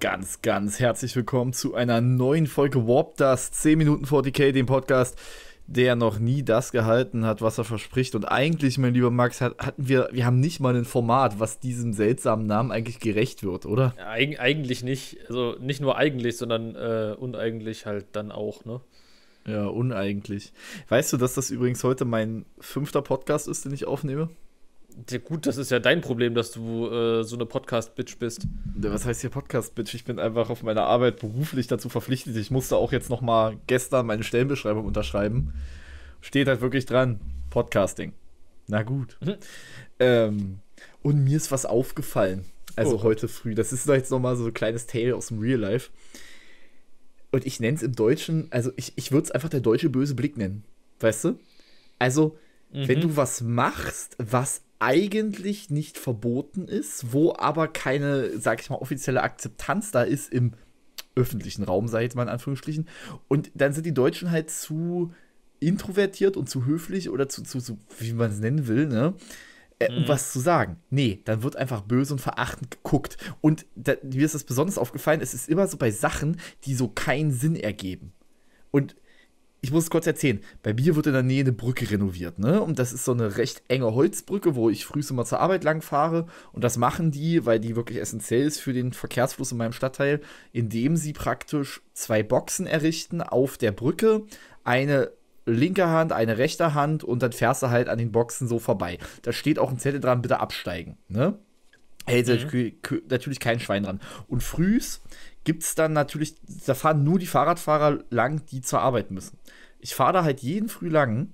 Ganz, ganz herzlich willkommen zu einer neuen Folge Warp Das 10 Minuten 40k, dem Podcast, der noch nie das gehalten hat, was er verspricht. Und eigentlich, mein lieber Max, hatten wir, wir haben nicht mal ein Format, was diesem seltsamen Namen eigentlich gerecht wird, oder? Eig eigentlich nicht. Also nicht nur eigentlich, sondern äh, uneigentlich halt dann auch, ne? Ja, uneigentlich. Weißt du, dass das übrigens heute mein fünfter Podcast ist, den ich aufnehme? Ja, gut, das ist ja dein Problem, dass du äh, so eine Podcast-Bitch bist. Was heißt hier Podcast-Bitch? Ich bin einfach auf meiner Arbeit beruflich dazu verpflichtet. Ich musste auch jetzt nochmal gestern meine Stellenbeschreibung unterschreiben. Steht halt wirklich dran: Podcasting. Na gut. Mhm. Ähm, und mir ist was aufgefallen. Also oh. heute früh. Das ist jetzt nochmal so ein kleines Tale aus dem Real Life. Und ich nenne es im Deutschen, also ich, ich würde es einfach der deutsche böse Blick nennen. Weißt du? Also, mhm. wenn du was machst, was eigentlich nicht verboten ist, wo aber keine, sag ich mal, offizielle Akzeptanz da ist im öffentlichen Raum, sage ich jetzt mal in Anführungsstrichen. Und dann sind die Deutschen halt zu introvertiert und zu höflich oder zu, zu, zu wie man es nennen will, ne? Äh, mhm. Um was zu sagen. Nee, dann wird einfach böse und verachtend geguckt. Und da, mir ist das besonders aufgefallen, es ist immer so bei Sachen, die so keinen Sinn ergeben. Und ich muss es kurz erzählen. Bei mir wird in der Nähe eine Brücke renoviert, ne? Und das ist so eine recht enge Holzbrücke, wo ich frühst immer zur Arbeit lang fahre. Und das machen die, weil die wirklich essentiell ist für den Verkehrsfluss in meinem Stadtteil, indem sie praktisch zwei Boxen errichten auf der Brücke. Eine linke Hand, eine rechte Hand und dann fährst du halt an den Boxen so vorbei. Da steht auch ein Zettel dran, bitte absteigen, ne? Hält mhm. natürlich kein Schwein dran. Und frühs gibt es dann natürlich, da fahren nur die Fahrradfahrer lang, die zur Arbeit müssen. Ich fahre da halt jeden Früh lang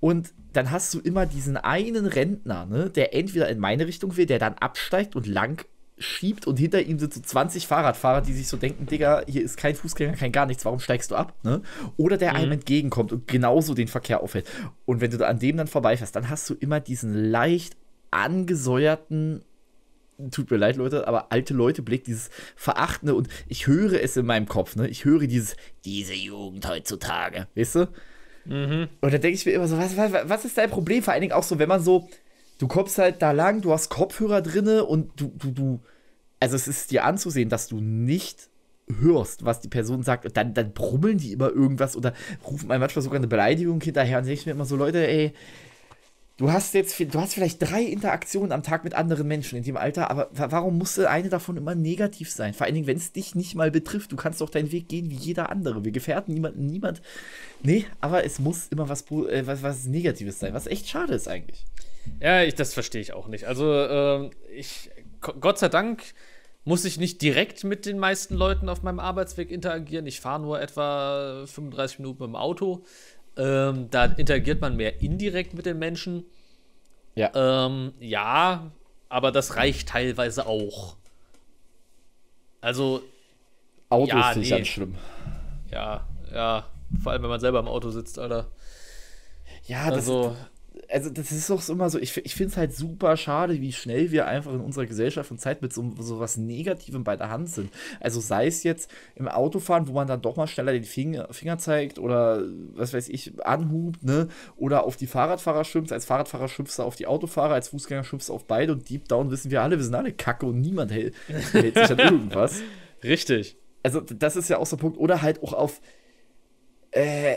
und dann hast du immer diesen einen Rentner, ne, der entweder in meine Richtung will, der dann absteigt und lang schiebt und hinter ihm sind so 20 Fahrradfahrer, die sich so denken, Digga, hier ist kein Fußgänger, kein gar nichts, warum steigst du ab? Ne? Oder der mhm. einem entgegenkommt und genauso den Verkehr aufhält. Und wenn du an dem dann vorbeifährst, dann hast du immer diesen leicht angesäuerten tut mir leid, Leute, aber alte Leute Blick, dieses Verachtende und ich höre es in meinem Kopf, ne? Ich höre dieses, diese Jugend heutzutage, weißt du? Mhm. Und da denke ich mir immer so, was, was, was ist dein Problem? Vor allen Dingen auch so, wenn man so, du kommst halt da lang, du hast Kopfhörer drinne und du, du, du, also es ist dir anzusehen, dass du nicht hörst, was die Person sagt, und dann, dann brummeln die immer irgendwas oder rufen einem manchmal sogar eine Beleidigung hinterher und denke ich mir immer so, Leute, ey, Du hast jetzt, du hast vielleicht drei Interaktionen am Tag mit anderen Menschen in dem Alter, aber warum musste eine davon immer negativ sein? Vor allen Dingen, wenn es dich nicht mal betrifft, du kannst doch deinen Weg gehen wie jeder andere. Wir gefährden niemanden, niemand. Nee, aber es muss immer was, äh, was, was Negatives sein, was echt schade ist eigentlich. Ja, ich, das verstehe ich auch nicht. Also, äh, ich, Gott sei Dank muss ich nicht direkt mit den meisten Leuten auf meinem Arbeitsweg interagieren. Ich fahre nur etwa 35 Minuten mit dem Auto. Ähm, da interagiert man mehr indirekt mit den Menschen. Ja. Ähm, ja, aber das reicht teilweise auch. Also. Auto ja, nee. ganz schlimm. Ja, ja. Vor allem, wenn man selber im Auto sitzt, Alter. Ja, das, also, also das ist doch immer so, ich, ich finde es halt super schade, wie schnell wir einfach in unserer Gesellschaft und Zeit mit so, so was Negativem bei der Hand sind. Also sei es jetzt im Autofahren, wo man dann doch mal schneller den Finger, Finger zeigt oder was weiß ich, anhubt, ne? Oder auf die Fahrradfahrer schimpft, als Fahrradfahrer schimpfst du auf die Autofahrer, als Fußgänger schimpfst du auf beide und Deep Down wissen wir alle, wir sind alle Kacke und niemand hält, hält sich an irgendwas. Richtig. Also das ist ja auch so ein Punkt. Oder halt auch auf äh,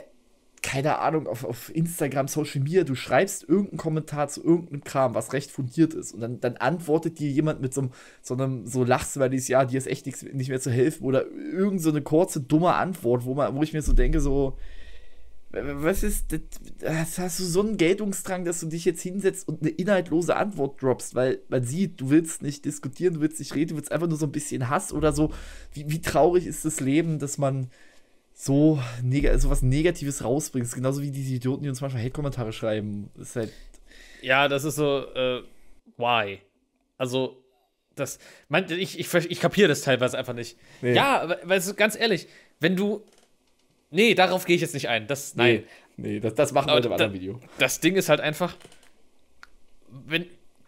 keine Ahnung, auf, auf Instagram, Social Media, du schreibst irgendeinen Kommentar zu irgendeinem Kram, was recht fundiert ist. Und dann, dann antwortet dir jemand mit so einem, so einem, so lachst weil dieses ja, dir ist echt nichts, nicht mehr zu helfen. Oder irgend so eine kurze, dumme Antwort, wo, man, wo ich mir so denke, so, was ist, das, hast du so einen Geltungsdrang, dass du dich jetzt hinsetzt und eine inhaltlose Antwort droppst, weil man sieht, du willst nicht diskutieren, du willst nicht reden, du willst einfach nur so ein bisschen Hass oder so. Wie, wie traurig ist das Leben, dass man so neg sowas Negatives rausbringst. Genauso wie diese Idioten, die uns manchmal Hate-Kommentare schreiben. ist halt ja, das ist so, äh, why? Also, das, man, ich, ich, ich kapiere das teilweise einfach nicht. Nee. Ja, weil ganz ehrlich, wenn du. Nee, darauf gehe ich jetzt nicht ein. Das, nein. Nee, nee das, das machen wir in einem anderen Video. Das Ding ist halt einfach, wenn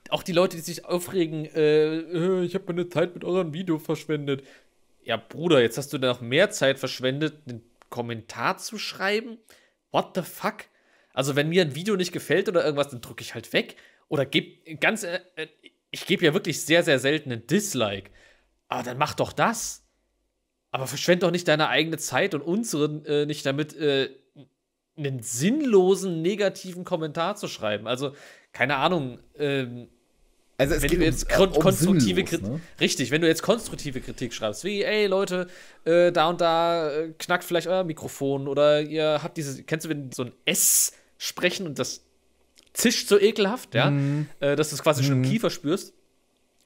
auch die Leute, die sich aufregen, äh, äh ich habe meine Zeit mit eurem Video verschwendet. Ja, Bruder, jetzt hast du noch mehr Zeit verschwendet, einen Kommentar zu schreiben? What the fuck? Also, wenn mir ein Video nicht gefällt oder irgendwas, dann drücke ich halt weg. Oder gebe ganz. Äh, äh ich gebe ja wirklich sehr, sehr selten einen Dislike. Aber dann mach doch das. Aber verschwend doch nicht deine eigene Zeit und unsere äh, nicht damit, äh, einen sinnlosen negativen Kommentar zu schreiben. Also, keine Ahnung. Ähm, also es wenn geht du jetzt um, äh, um konstruktive sinnlos, Kritik, ne? richtig, wenn du jetzt konstruktive Kritik schreibst, wie ey Leute, äh, da und da äh, knackt vielleicht euer Mikrofon oder ihr habt dieses, kennst du, wenn so ein S sprechen und das zischt so ekelhaft, ja, mhm. äh, dass du es quasi mhm. schon im mhm. Kiefer spürst.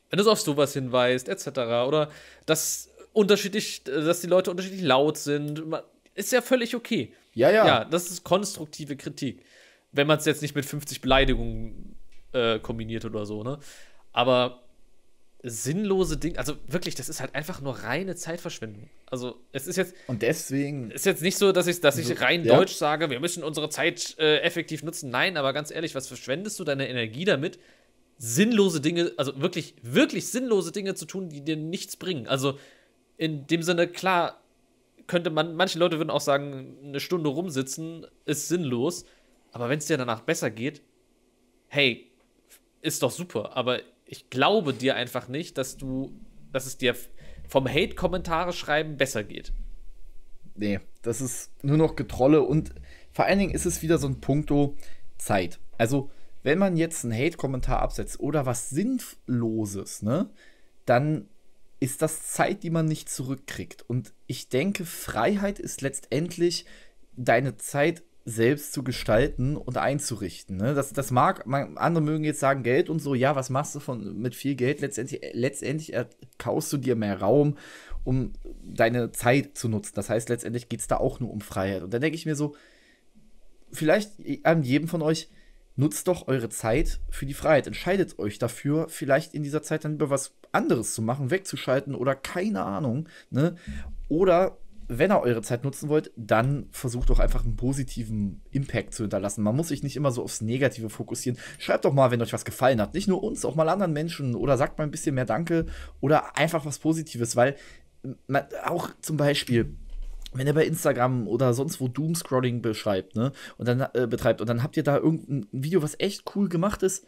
Wenn du so auf sowas hinweist, etc. Oder dass unterschiedlich, dass die Leute unterschiedlich laut sind, ist ja völlig okay. Ja, ja. Ja, das ist konstruktive Kritik. Wenn man es jetzt nicht mit 50 Beleidigungen äh, kombiniert oder so, ne? Aber sinnlose Dinge, also wirklich, das ist halt einfach nur reine Zeitverschwendung. Also es ist jetzt. Und deswegen. Ist jetzt nicht so, dass ich, dass ich rein ja. deutsch sage, wir müssen unsere Zeit äh, effektiv nutzen. Nein, aber ganz ehrlich, was verschwendest du deine Energie damit, sinnlose Dinge, also wirklich, wirklich sinnlose Dinge zu tun, die dir nichts bringen? Also in dem Sinne, klar, könnte man, manche Leute würden auch sagen, eine Stunde rumsitzen ist sinnlos, aber wenn es dir danach besser geht, hey, ist doch super, aber ich glaube dir einfach nicht, dass du, dass es dir vom Hate-Kommentare schreiben besser geht. Nee, das ist nur noch Getrolle und vor allen Dingen ist es wieder so ein Punkto Zeit. Also, wenn man jetzt einen Hate-Kommentar absetzt oder was Sinnloses, ne, dann ist das Zeit, die man nicht zurückkriegt. Und ich denke, Freiheit ist letztendlich deine Zeit selbst zu gestalten und einzurichten. Ne? Das, das mag, man, andere mögen jetzt sagen, Geld und so, ja, was machst du von, mit viel Geld? Letztendlich, äh, letztendlich kaufst du dir mehr Raum, um deine Zeit zu nutzen. Das heißt, letztendlich geht es da auch nur um Freiheit. Und dann denke ich mir so, vielleicht äh, an jedem von euch, nutzt doch eure Zeit für die Freiheit. Entscheidet euch dafür, vielleicht in dieser Zeit dann über was anderes zu machen, wegzuschalten oder keine Ahnung. Ne? Oder wenn ihr eure Zeit nutzen wollt, dann versucht doch einfach einen positiven Impact zu hinterlassen. Man muss sich nicht immer so aufs Negative fokussieren. Schreibt doch mal, wenn euch was gefallen hat. Nicht nur uns, auch mal anderen Menschen. Oder sagt mal ein bisschen mehr Danke. Oder einfach was Positives, weil ähm, man, auch zum Beispiel, wenn ihr bei Instagram oder sonst wo Doomscrolling beschreibt, ne, und dann äh, betreibt und dann habt ihr da irgendein Video, was echt cool gemacht ist,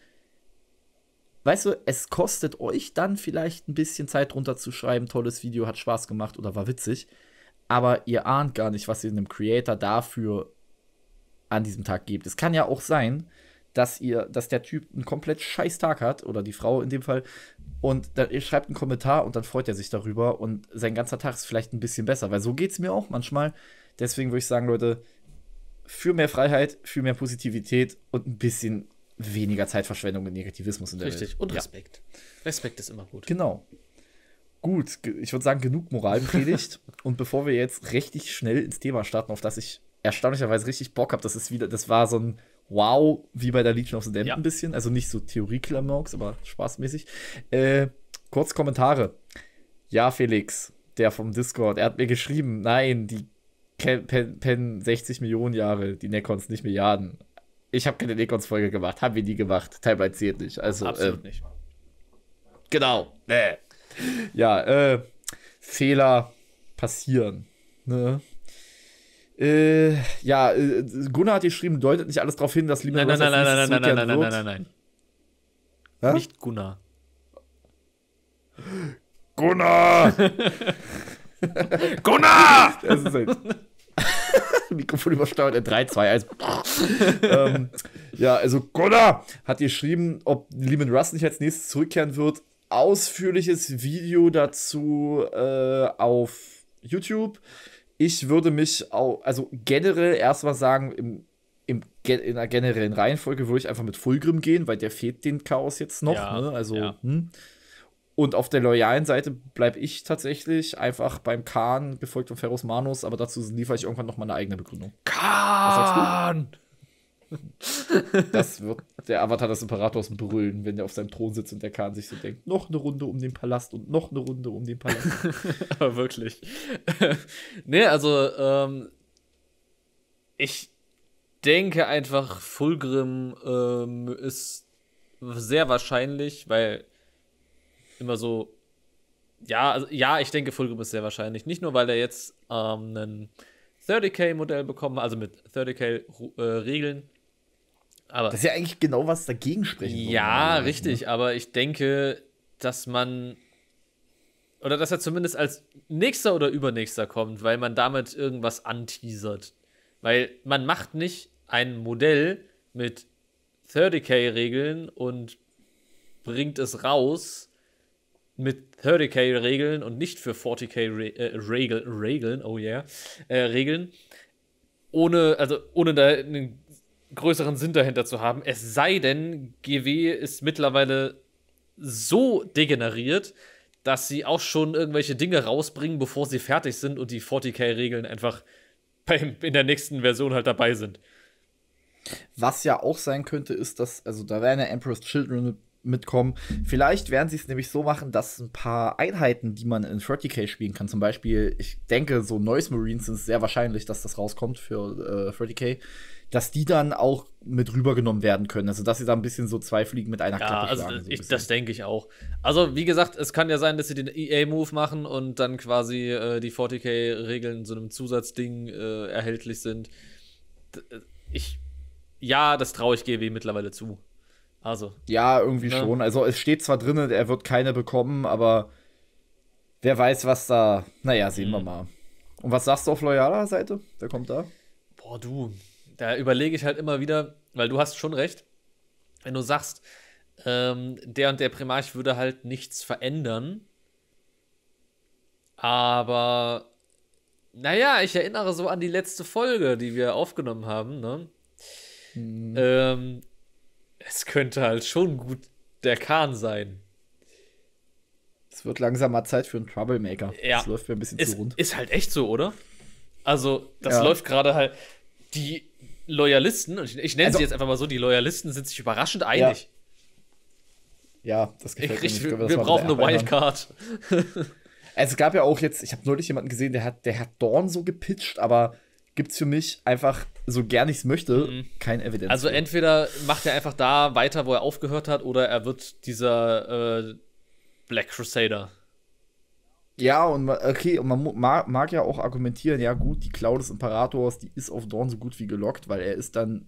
weißt du, es kostet euch dann vielleicht ein bisschen Zeit drunter zu schreiben, tolles Video, hat Spaß gemacht oder war witzig aber ihr ahnt gar nicht, was ihr einem Creator dafür an diesem Tag gebt. Es kann ja auch sein, dass ihr, dass der Typ einen komplett scheiß Tag hat, oder die Frau in dem Fall, und dann ihr schreibt einen Kommentar und dann freut er sich darüber und sein ganzer Tag ist vielleicht ein bisschen besser, weil so geht es mir auch manchmal. Deswegen würde ich sagen, Leute, für mehr Freiheit, für mehr Positivität und ein bisschen weniger Zeitverschwendung mit Negativismus in der Richtig. Welt. Richtig, und Respekt. Ja. Respekt ist immer gut. Genau. Gut, ich würde sagen, genug Moral predigt. und bevor wir jetzt richtig schnell ins Thema starten, auf das ich erstaunlicherweise richtig Bock habe, das ist wieder, das war so ein Wow, wie bei der Legion of the Damned ja. ein bisschen. Also nicht so Theorie-Klammerks, aber spaßmäßig. Äh, kurz Kommentare. Ja, Felix, der vom Discord, er hat mir geschrieben, nein, die pennen 60 Millionen Jahre, die Necons nicht Milliarden. Ich habe keine Necons-Folge gemacht, haben wir nie gemacht. Teilweise zählt nicht. Also, Absolut ähm, nicht. Genau. Nee. ja, äh, Fehler passieren. Ne? Äh, ja, äh, Gunnar hat geschrieben, deutet nicht alles darauf hin, dass Lehman nein, nein, nein, nein, nein, nein, nein, nein, nein, nein, nein, nein, Nicht Gunnar. Gunnar! Gunnar! Das ist halt Mikrofon übersteuert 3, 2, 1. ähm, ja, also Gunnar hat geschrieben, ob Lehman Russ nicht als nächstes zurückkehren wird ausführliches Video dazu äh, auf YouTube. Ich würde mich auch, also generell erstmal sagen, im, im, in einer generellen Reihenfolge würde ich einfach mit Fulgrim gehen, weil der fehlt den Chaos jetzt noch. Ja, ne? Also, ja. hm. Und auf der loyalen Seite bleibe ich tatsächlich einfach beim Khan, gefolgt von Ferus Manus, aber dazu liefere ich irgendwann noch mal eine eigene Begründung. Khan! Das wird der Avatar des Imperators brüllen, wenn er auf seinem Thron sitzt und der Khan sich so denkt: noch eine Runde um den Palast und noch eine Runde um den Palast. Aber wirklich. nee, also, ähm, ich denke einfach, Fulgrim ähm, ist sehr wahrscheinlich, weil immer so. Ja, also, ja, ich denke, Fulgrim ist sehr wahrscheinlich. Nicht nur, weil er jetzt ähm, einen. 30k Modell bekommen, also mit 30k äh, Regeln, aber das ist ja eigentlich genau was dagegen sprechen. Ja, richtig, ne? aber ich denke, dass man oder dass er zumindest als nächster oder übernächster kommt, weil man damit irgendwas anteasert. Weil man macht nicht ein Modell mit 30k-Regeln und bringt es raus mit 30k-Regeln und nicht für 40k-Regeln, äh, Regeln, oh yeah, äh, Regeln, ohne, also ohne da einen größeren Sinn dahinter zu haben. Es sei denn, GW ist mittlerweile so degeneriert, dass sie auch schon irgendwelche Dinge rausbringen, bevor sie fertig sind und die 40k-Regeln einfach beim, in der nächsten Version halt dabei sind. Was ja auch sein könnte, ist, dass, also da wäre eine Emperor's Children mitkommen. Vielleicht werden sie es nämlich so machen, dass ein paar Einheiten, die man in 30k spielen kann, zum Beispiel, ich denke, so Noise Marines sind es sehr wahrscheinlich, dass das rauskommt für äh, 30k, dass die dann auch mit rübergenommen werden können. Also, dass sie da ein bisschen so zwei Fliegen mit einer ja, Klappe also schlagen. So ich, das denke ich auch. Also, wie gesagt, es kann ja sein, dass sie den EA-Move machen und dann quasi äh, die 40k-Regeln so einem Zusatzding äh, erhältlich sind. Äh, ich, ja, das traue ich GW mittlerweile zu. Also. Ja, irgendwie ne? schon. Also es steht zwar drin, er wird keine bekommen, aber wer weiß, was da. Naja, sehen mhm. wir mal. Und was sagst du auf loyaler Seite? Wer kommt da? Boah, du. Da überlege ich halt immer wieder, weil du hast schon recht, wenn du sagst, ähm, der und der Primarch würde halt nichts verändern. Aber naja, ich erinnere so an die letzte Folge, die wir aufgenommen haben. Ne? Mhm. Ähm, es könnte halt schon gut der Kahn sein. Es wird langsam mal Zeit für einen Troublemaker. Ja. Das läuft mir ein bisschen ist, zu rund. Ist halt echt so, oder? Also, das ja. läuft gerade halt. Die Loyalisten, ich, ich nenne also, sie jetzt einfach mal so, die Loyalisten sind sich überraschend einig. Ja, ja das gefällt ich, mir. Glaube, wir brauchen eine Wildcard. Also, es gab ja auch jetzt, ich habe neulich jemanden gesehen, der hat, der hat Dorn so gepitcht, aber gibt's für mich einfach so gern ich es möchte, mhm. kein Evidenz. Also für. entweder macht er einfach da weiter, wo er aufgehört hat, oder er wird dieser äh, Black Crusader. Ja, und okay, und man mag, ja auch argumentieren, ja gut, die Cloud des Imperators, die ist auf Dorn so gut wie gelockt, weil er ist dann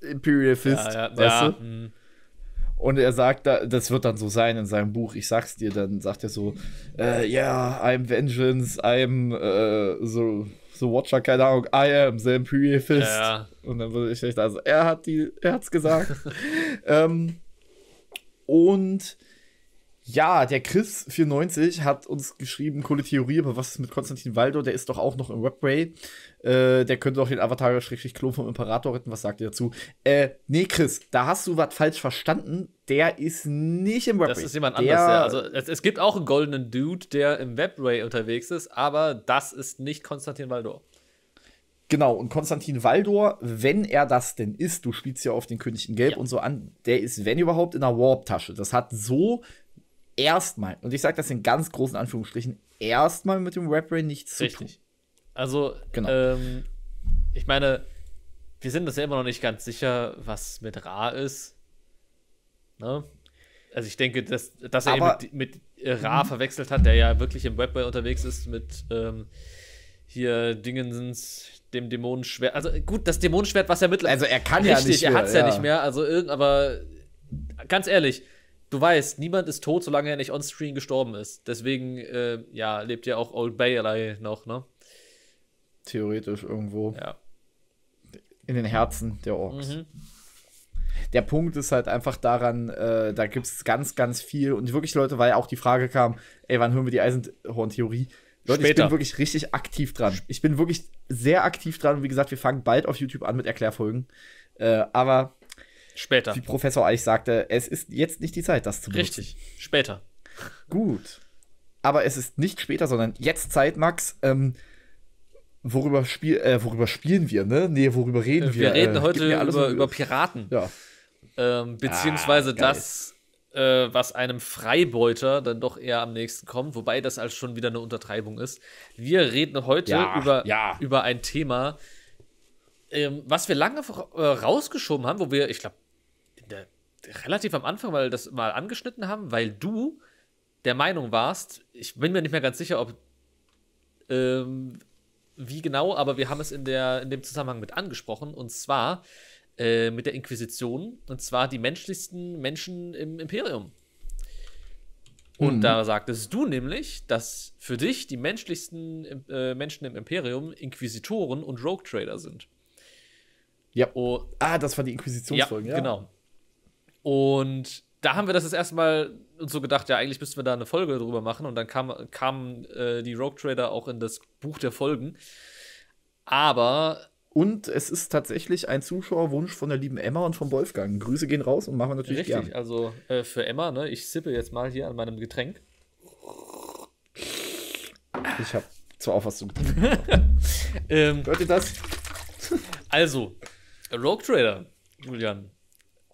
Imperial Fist, ja, ja, weißt ja, du? Mh. Und er sagt, das wird dann so sein in seinem Buch, ich sag's dir, dann sagt er so, äh, yeah, I'm Vengeance, I'm äh, so, so Watcher, keine Ahnung, I am the Imperial Fist. Ja. Und dann würde ich echt, also er hat die, er hat's gesagt. ähm, und ja, der Chris94 hat uns geschrieben, coole Theorie, aber was ist mit Konstantin Waldo? Der ist doch auch noch im Webway. Äh, der könnte doch den Avatar-Klon vom Imperator retten. Was sagt ihr dazu? Äh, nee, Chris, da hast du was falsch verstanden. Der ist nicht im Webway. Das ist jemand der, anders, ja. Also, es, es, gibt auch einen goldenen Dude, der im Webway unterwegs ist, aber das ist nicht Konstantin Waldo. Genau, und Konstantin Waldor, wenn er das denn ist, du spielst ja auf den König in Gelb ja. und so an, der ist, wenn überhaupt, in einer Warp-Tasche. Das hat so erstmal, und ich sage das in ganz großen Anführungsstrichen, erstmal mit dem Rap-Brain nichts Richtig. zu tun. Richtig. Also, genau. ähm, ich meine, wir sind uns ja immer noch nicht ganz sicher, was mit Ra ist. Ne? Also ich denke, dass, dass Aber, er mit, mit äh, Ra mhm. verwechselt hat, der ja wirklich im Webway unterwegs ist mit ähm, hier Dingensens, dem Dämonenschwert. Also gut, das Dämonenschwert, was er mittlerweile. Also er kann richtig, ja nicht. Richtig, er hat es ja, ja. nicht mehr. Also irgend, aber ganz ehrlich, du weißt, niemand ist tot, solange er nicht on-screen gestorben ist. Deswegen, äh, ja, lebt ja auch Old Bailey noch, ne? Theoretisch irgendwo. Ja. In den Herzen der Orks. Mhm. Der Punkt ist halt einfach daran, äh, da gibt es ganz, ganz viel. Und wirklich, Leute, weil auch die Frage kam, ey, wann hören wir die Eisenhorn-Theorie? Leute, Später. ich bin wirklich richtig aktiv dran. Ich bin wirklich sehr aktiv dran. Und wie gesagt, wir fangen bald auf YouTube an mit Erklärfolgen. Äh, aber Später. Wie Professor Eich sagte, es ist jetzt nicht die Zeit, das zu benutzen. Richtig, später. Gut. Aber es ist nicht später, sondern jetzt Zeit, Max. Ähm, worüber, spiel äh, worüber spielen wir, ne? Nee, worüber reden äh, wir? Wir reden äh, heute über, über, Piraten. Ja. Ähm, ah, beziehungsweise ah, das, äh, was einem Freibeuter dann doch eher am nächsten kommt, wobei das als schon wieder eine Untertreibung ist. Wir reden heute ja, über, ja. über ein Thema, ähm, was wir lange äh, rausgeschoben haben, wo wir, ich glaube, relativ am Anfang, weil das mal angeschnitten haben, weil du der Meinung warst, ich bin mir nicht mehr ganz sicher, ob ähm, wie genau, aber wir haben es in, der, in dem Zusammenhang mit angesprochen, und zwar äh, mit der Inquisition, und zwar die menschlichsten Menschen im Imperium. Und mhm. da sagtest du nämlich, dass für dich die menschlichsten äh, Menschen im Imperium Inquisitoren und Rogue Trader sind. Ja. Oh, ah, das war die Inquisitionsfolge, ja, ja. Genau. Und da haben wir das das erste Mal uns so gedacht, ja, eigentlich müssten wir da eine Folge drüber machen. Und dann kam, kamen äh, die Rogue Trader auch in das Buch der Folgen. Aber. Und es ist tatsächlich ein Zuschauerwunsch von der lieben Emma und vom Wolfgang. Grüße gehen raus und machen wir natürlich Richtig, gern. also äh, für Emma, ne, ich sippe jetzt mal hier an meinem Getränk. Ich habe zwar Auffassung. was ähm, Hört ihr das? also, Rogue Trader, Julian.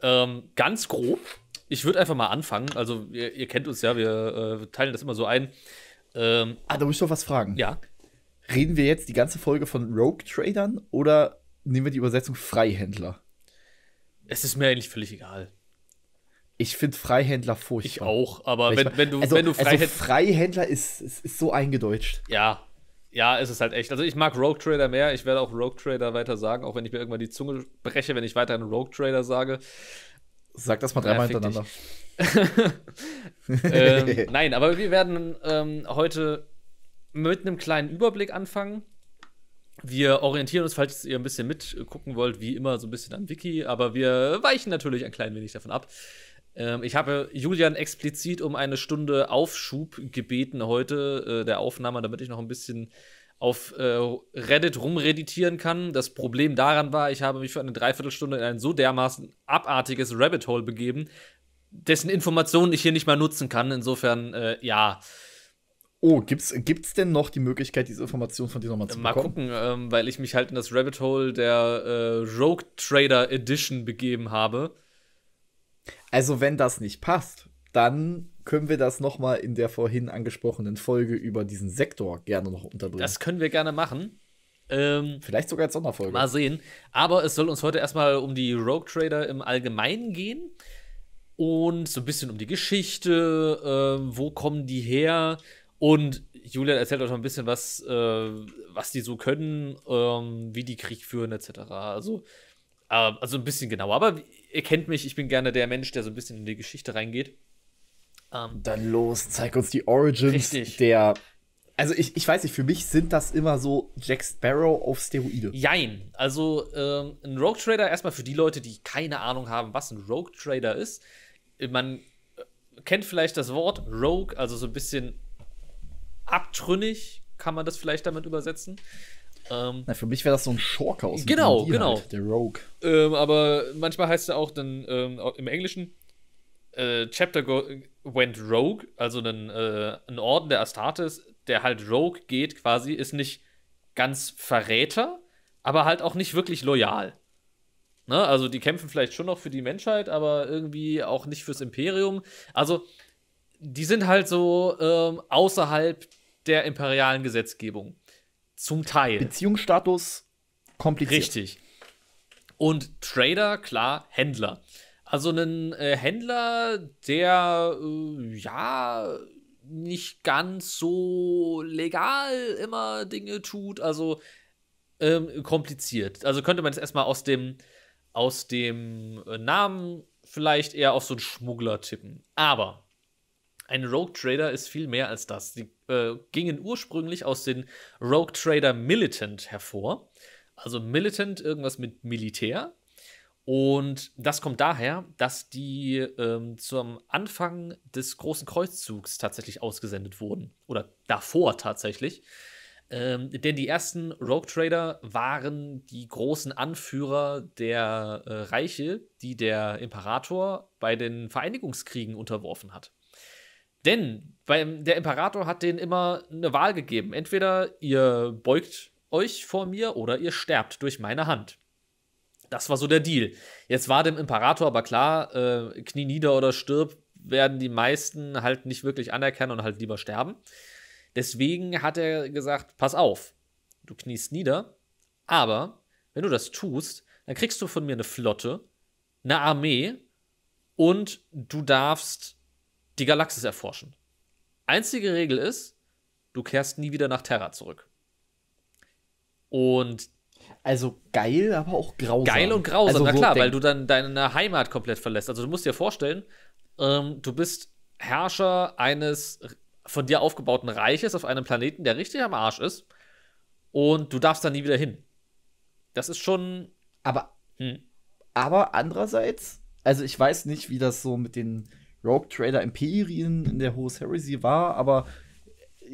Ähm, ganz grob. Ich würde einfach mal anfangen. Also, ihr, ihr kennt uns ja, wir äh, teilen das immer so ein. Ähm, ah, da muss ich doch was fragen. Ja. Reden wir jetzt die ganze Folge von Rogue-Tradern oder nehmen wir die Übersetzung Freihändler? Es ist mir eigentlich völlig egal. Ich finde Freihändler furchtbar. Ich auch, aber wenn, wenn, du, also, wenn du Freihändler. Also Freihändler ist, ist, ist so eingedeutscht. Ja, ja, es ist halt echt. Also ich mag Rogue Trader mehr. Ich werde auch Rogue Trader weiter sagen, auch wenn ich mir irgendwann die Zunge breche, wenn ich weiterhin Rogue Trader sage. Sag das mal dreimal naja, hintereinander. ähm, nein, aber wir werden ähm, heute mit einem kleinen Überblick anfangen. Wir orientieren uns, falls ihr ein bisschen mitgucken wollt, wie immer so ein bisschen an Wiki, aber wir weichen natürlich ein klein wenig davon ab. Ähm, ich habe Julian explizit um eine Stunde Aufschub gebeten heute äh, der Aufnahme, damit ich noch ein bisschen auf äh, Reddit rumreditieren kann. Das Problem daran war, ich habe mich für eine Dreiviertelstunde in ein so dermaßen abartiges Rabbit Hole begeben, dessen Informationen ich hier nicht mehr nutzen kann. Insofern, äh, ja. Oh, gibt's, gibt's denn noch die Möglichkeit, diese Informationen von dir nochmal zu mal bekommen? Mal gucken, ähm, weil ich mich halt in das Rabbit Hole der äh, Rogue Trader Edition begeben habe. Also wenn das nicht passt, dann können wir das noch mal in der vorhin angesprochenen Folge über diesen Sektor gerne noch unterbringen. Das können wir gerne machen. Ähm, Vielleicht sogar als Sonderfolge. Mal sehen. Aber es soll uns heute erstmal um die Rogue Trader im Allgemeinen gehen und so ein bisschen um die Geschichte, äh, wo kommen die her und Julian erzählt euch mal ein bisschen was, äh, was die so können, ähm, wie die Krieg führen etc. Also, äh, also ein bisschen genauer. Aber ihr kennt mich, ich bin gerne der Mensch, der so ein bisschen in die Geschichte reingeht. Um, ähm, Dann los, zeig uns die Origins richtig. der. Also ich, ich weiß nicht, für mich sind das immer so Jack Sparrow auf Steroide. Jein. Also ähm, ein Rogue Trader, erstmal für die Leute, die keine Ahnung haben, was ein Rogue Trader ist. Man äh, kennt vielleicht das Wort Rogue, also so ein bisschen abtrünnig, kann man das vielleicht damit übersetzen. Ähm, Na, für mich wäre das so ein Schorker aus Genau, genau. Halt, der Rogue. Ähm, aber manchmal heißt er auch dann ähm, im Englischen äh, Chapter went rogue, also ein, äh, ein Orden der Astartes, der halt rogue geht quasi, ist nicht ganz Verräter, aber halt auch nicht wirklich loyal. Ne? Also die kämpfen vielleicht schon noch für die Menschheit, aber irgendwie auch nicht fürs Imperium. Also die sind halt so ähm, außerhalb der imperialen Gesetzgebung. Zum Teil. Beziehungsstatus kompliziert. Richtig. Und Trader, klar, Händler. Also ein äh, Händler, der äh, ja nicht ganz so legal immer Dinge tut, also ähm, kompliziert. Also könnte man es erstmal aus dem, aus dem äh, Namen vielleicht eher auf so einen Schmuggler tippen. Aber ein Rogue Trader ist viel mehr als das. Sie äh, gingen ursprünglich aus den Rogue Trader Militant hervor. Also Militant, irgendwas mit Militär. Und das kommt daher, dass die ähm, zum Anfang des großen Kreuzzugs tatsächlich ausgesendet wurden. Oder davor tatsächlich. Ähm, denn die ersten Rogue Trader waren die großen Anführer der äh, Reiche, die der Imperator bei den Vereinigungskriegen unterworfen hat. Denn beim, der Imperator hat denen immer eine Wahl gegeben. Entweder ihr beugt euch vor mir oder ihr sterbt durch meine Hand. Das war so der Deal. Jetzt war dem Imperator aber klar, äh, Knie nieder oder stirb, werden die meisten halt nicht wirklich anerkennen und halt lieber sterben. Deswegen hat er gesagt, pass auf, du kniest nieder, aber wenn du das tust, dann kriegst du von mir eine Flotte, eine Armee und du darfst die Galaxis erforschen. Einzige Regel ist, du kehrst nie wieder nach Terra zurück. Und also geil, aber auch grausam. Geil und grausam, also, na klar, weil du dann deine Heimat komplett verlässt. Also du musst dir vorstellen, ähm, du bist Herrscher eines von dir aufgebauten Reiches auf einem Planeten, der richtig am Arsch ist. Und du darfst da nie wieder hin. Das ist schon. Aber. Hm. Aber andererseits, also ich weiß nicht, wie das so mit den Rogue Trader Imperien in der Horus Heresy war, aber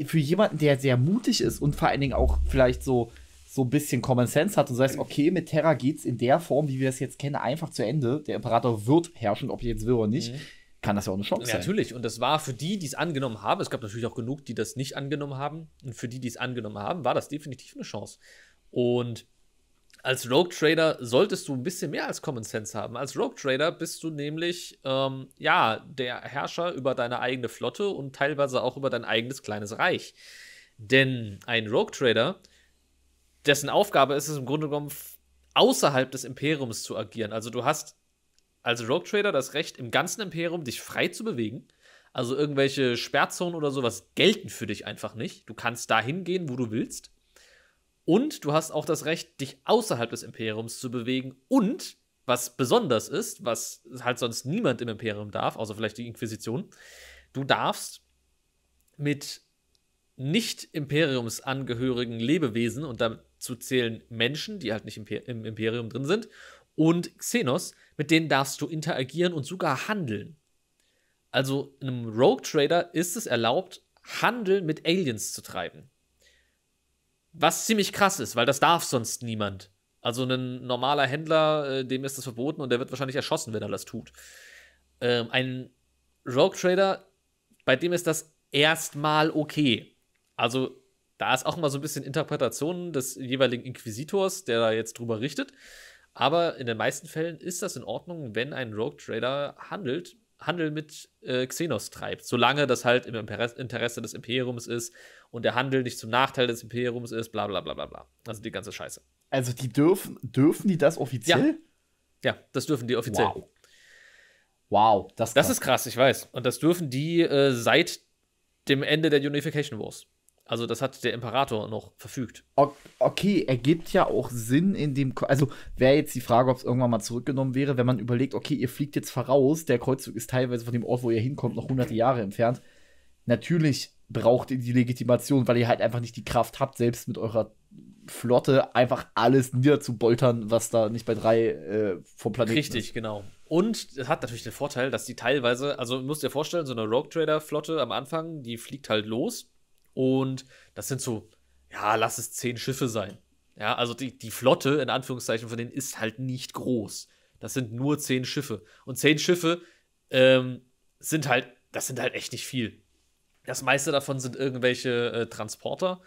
für jemanden, der sehr mutig ist und vor allen Dingen auch vielleicht so so ein bisschen Common Sense hat und sagt, okay, mit Terra geht's in der Form, wie wir es jetzt kennen, einfach zu Ende. Der Imperator wird herrschen, ob jetzt will oder nicht. Mhm. Kann das ja auch eine Chance sein. Natürlich. Und das war für die, die es angenommen haben, es gab natürlich auch genug, die das nicht angenommen haben. Und für die, die es angenommen haben, war das definitiv eine Chance. Und als Rogue Trader solltest du ein bisschen mehr als Common Sense haben. Als Rogue Trader bist du nämlich ähm, ja der Herrscher über deine eigene Flotte und teilweise auch über dein eigenes kleines Reich. Denn ein Rogue Trader, dessen Aufgabe ist es im Grunde genommen außerhalb des Imperiums zu agieren. Also du hast als Rogue Trader das Recht im ganzen Imperium dich frei zu bewegen. Also irgendwelche Sperrzonen oder sowas gelten für dich einfach nicht. Du kannst dahin gehen, wo du willst. Und du hast auch das Recht, dich außerhalb des Imperiums zu bewegen. Und, was besonders ist, was halt sonst niemand im Imperium darf, außer vielleicht die Inquisition, du darfst mit nicht-Imperiumsangehörigen Lebewesen, und dazu zählen Menschen, die halt nicht im Imperium drin sind, und Xenos, mit denen darfst du interagieren und sogar handeln. Also einem Rogue Trader ist es erlaubt, Handel mit Aliens zu treiben. Was ziemlich krass ist, weil das darf sonst niemand. Also ein normaler Händler, äh, dem ist das verboten und der wird wahrscheinlich erschossen, wenn er das tut. Ähm, ein Rogue Trader, bei dem ist das erstmal okay. Also da ist auch mal so ein bisschen Interpretation des jeweiligen Inquisitors, der da jetzt drüber richtet. Aber in den meisten Fällen ist das in Ordnung, wenn ein Rogue Trader handelt, Handel mit äh, Xenos treibt, solange das halt im Interesse des Imperiums ist und der Handel nicht zum Nachteil des Imperiums ist, bla bla bla bla bla. Also die ganze Scheiße. Also die dürfen, dürfen die das offiziell? Ja, ja das dürfen die offiziell. Wow. Wow, das, ist krass. das ist krass, ich weiß. Und das dürfen die äh, seit dem Ende der Unification Wars. Also das hat der Imperator noch verfügt. Okay, ergibt ja auch Sinn in dem. Ko also wäre jetzt die Frage, ob es irgendwann mal zurückgenommen wäre, wenn man überlegt, okay, ihr fliegt jetzt voraus, der Kreuzzug ist teilweise von dem Ort, wo ihr hinkommt, noch hunderte Jahre entfernt. Natürlich braucht ihr die Legitimation, weil ihr halt einfach nicht die Kraft habt, selbst mit eurer Flotte einfach alles niederzuboltern, was da nicht bei drei äh, vom Planeten Richtig, ist. genau. Und es hat natürlich den Vorteil, dass die teilweise, also müsst dir vorstellen, so eine Rogue Trader Flotte am Anfang, die fliegt halt los und das sind so, ja, lass es zehn Schiffe sein. Ja, also die, die Flotte, in Anführungszeichen, von denen ist halt nicht groß. Das sind nur zehn Schiffe. Und zehn Schiffe ähm, sind halt, das sind halt echt nicht viel. Das meiste davon sind irgendwelche äh, Transporter,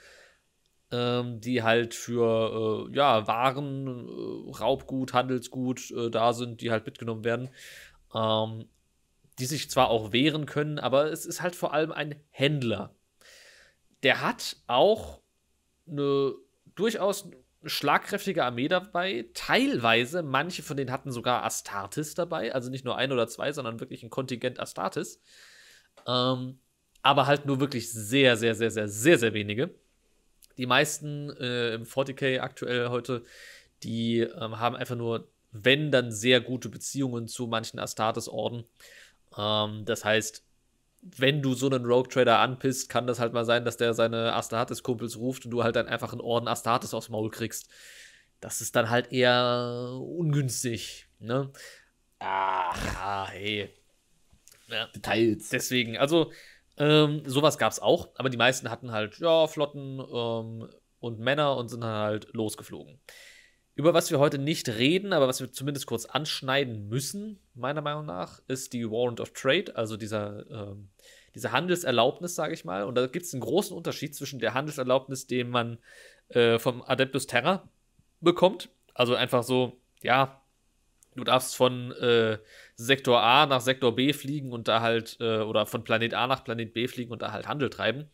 ähm, die halt für äh, ja, Waren, äh, Raubgut, Handelsgut äh, da sind, die halt mitgenommen werden. Ähm, die sich zwar auch wehren können, aber es ist halt vor allem ein Händler der hat auch eine durchaus schlagkräftige Armee dabei. Teilweise, manche von denen hatten sogar Astartes dabei, also nicht nur ein oder zwei, sondern wirklich ein Kontingent Astartes. Ähm, aber halt nur wirklich sehr, sehr, sehr, sehr, sehr, sehr wenige. Die meisten äh, im 40k aktuell heute, die ähm, haben einfach nur, wenn dann, sehr gute Beziehungen zu manchen Astartes-Orden. Ähm, das heißt, wenn du so einen Rogue Trader anpisst, kann das halt mal sein, dass der seine Astartes-Kumpels ruft und du halt dann einfach einen Orden Astartes aufs Maul kriegst. Das ist dann halt eher ungünstig, ne? Ah, hey. Ja. Details. Deswegen, also, ähm, sowas gab's auch, aber die meisten hatten halt, ja, Flotten ähm, und Männer und sind halt losgeflogen. Über was wir heute nicht reden, aber was wir zumindest kurz anschneiden müssen, meiner Meinung nach, ist die Warrant of Trade, also dieser, äh, diese Handelserlaubnis, sage ich mal. Und da gibt es einen großen Unterschied zwischen der Handelserlaubnis, den man äh, vom Adeptus Terra bekommt. Also einfach so, ja, du darfst von äh, Sektor A nach Sektor B fliegen und da halt, äh, oder von Planet A nach Planet B fliegen und da halt Handel treiben.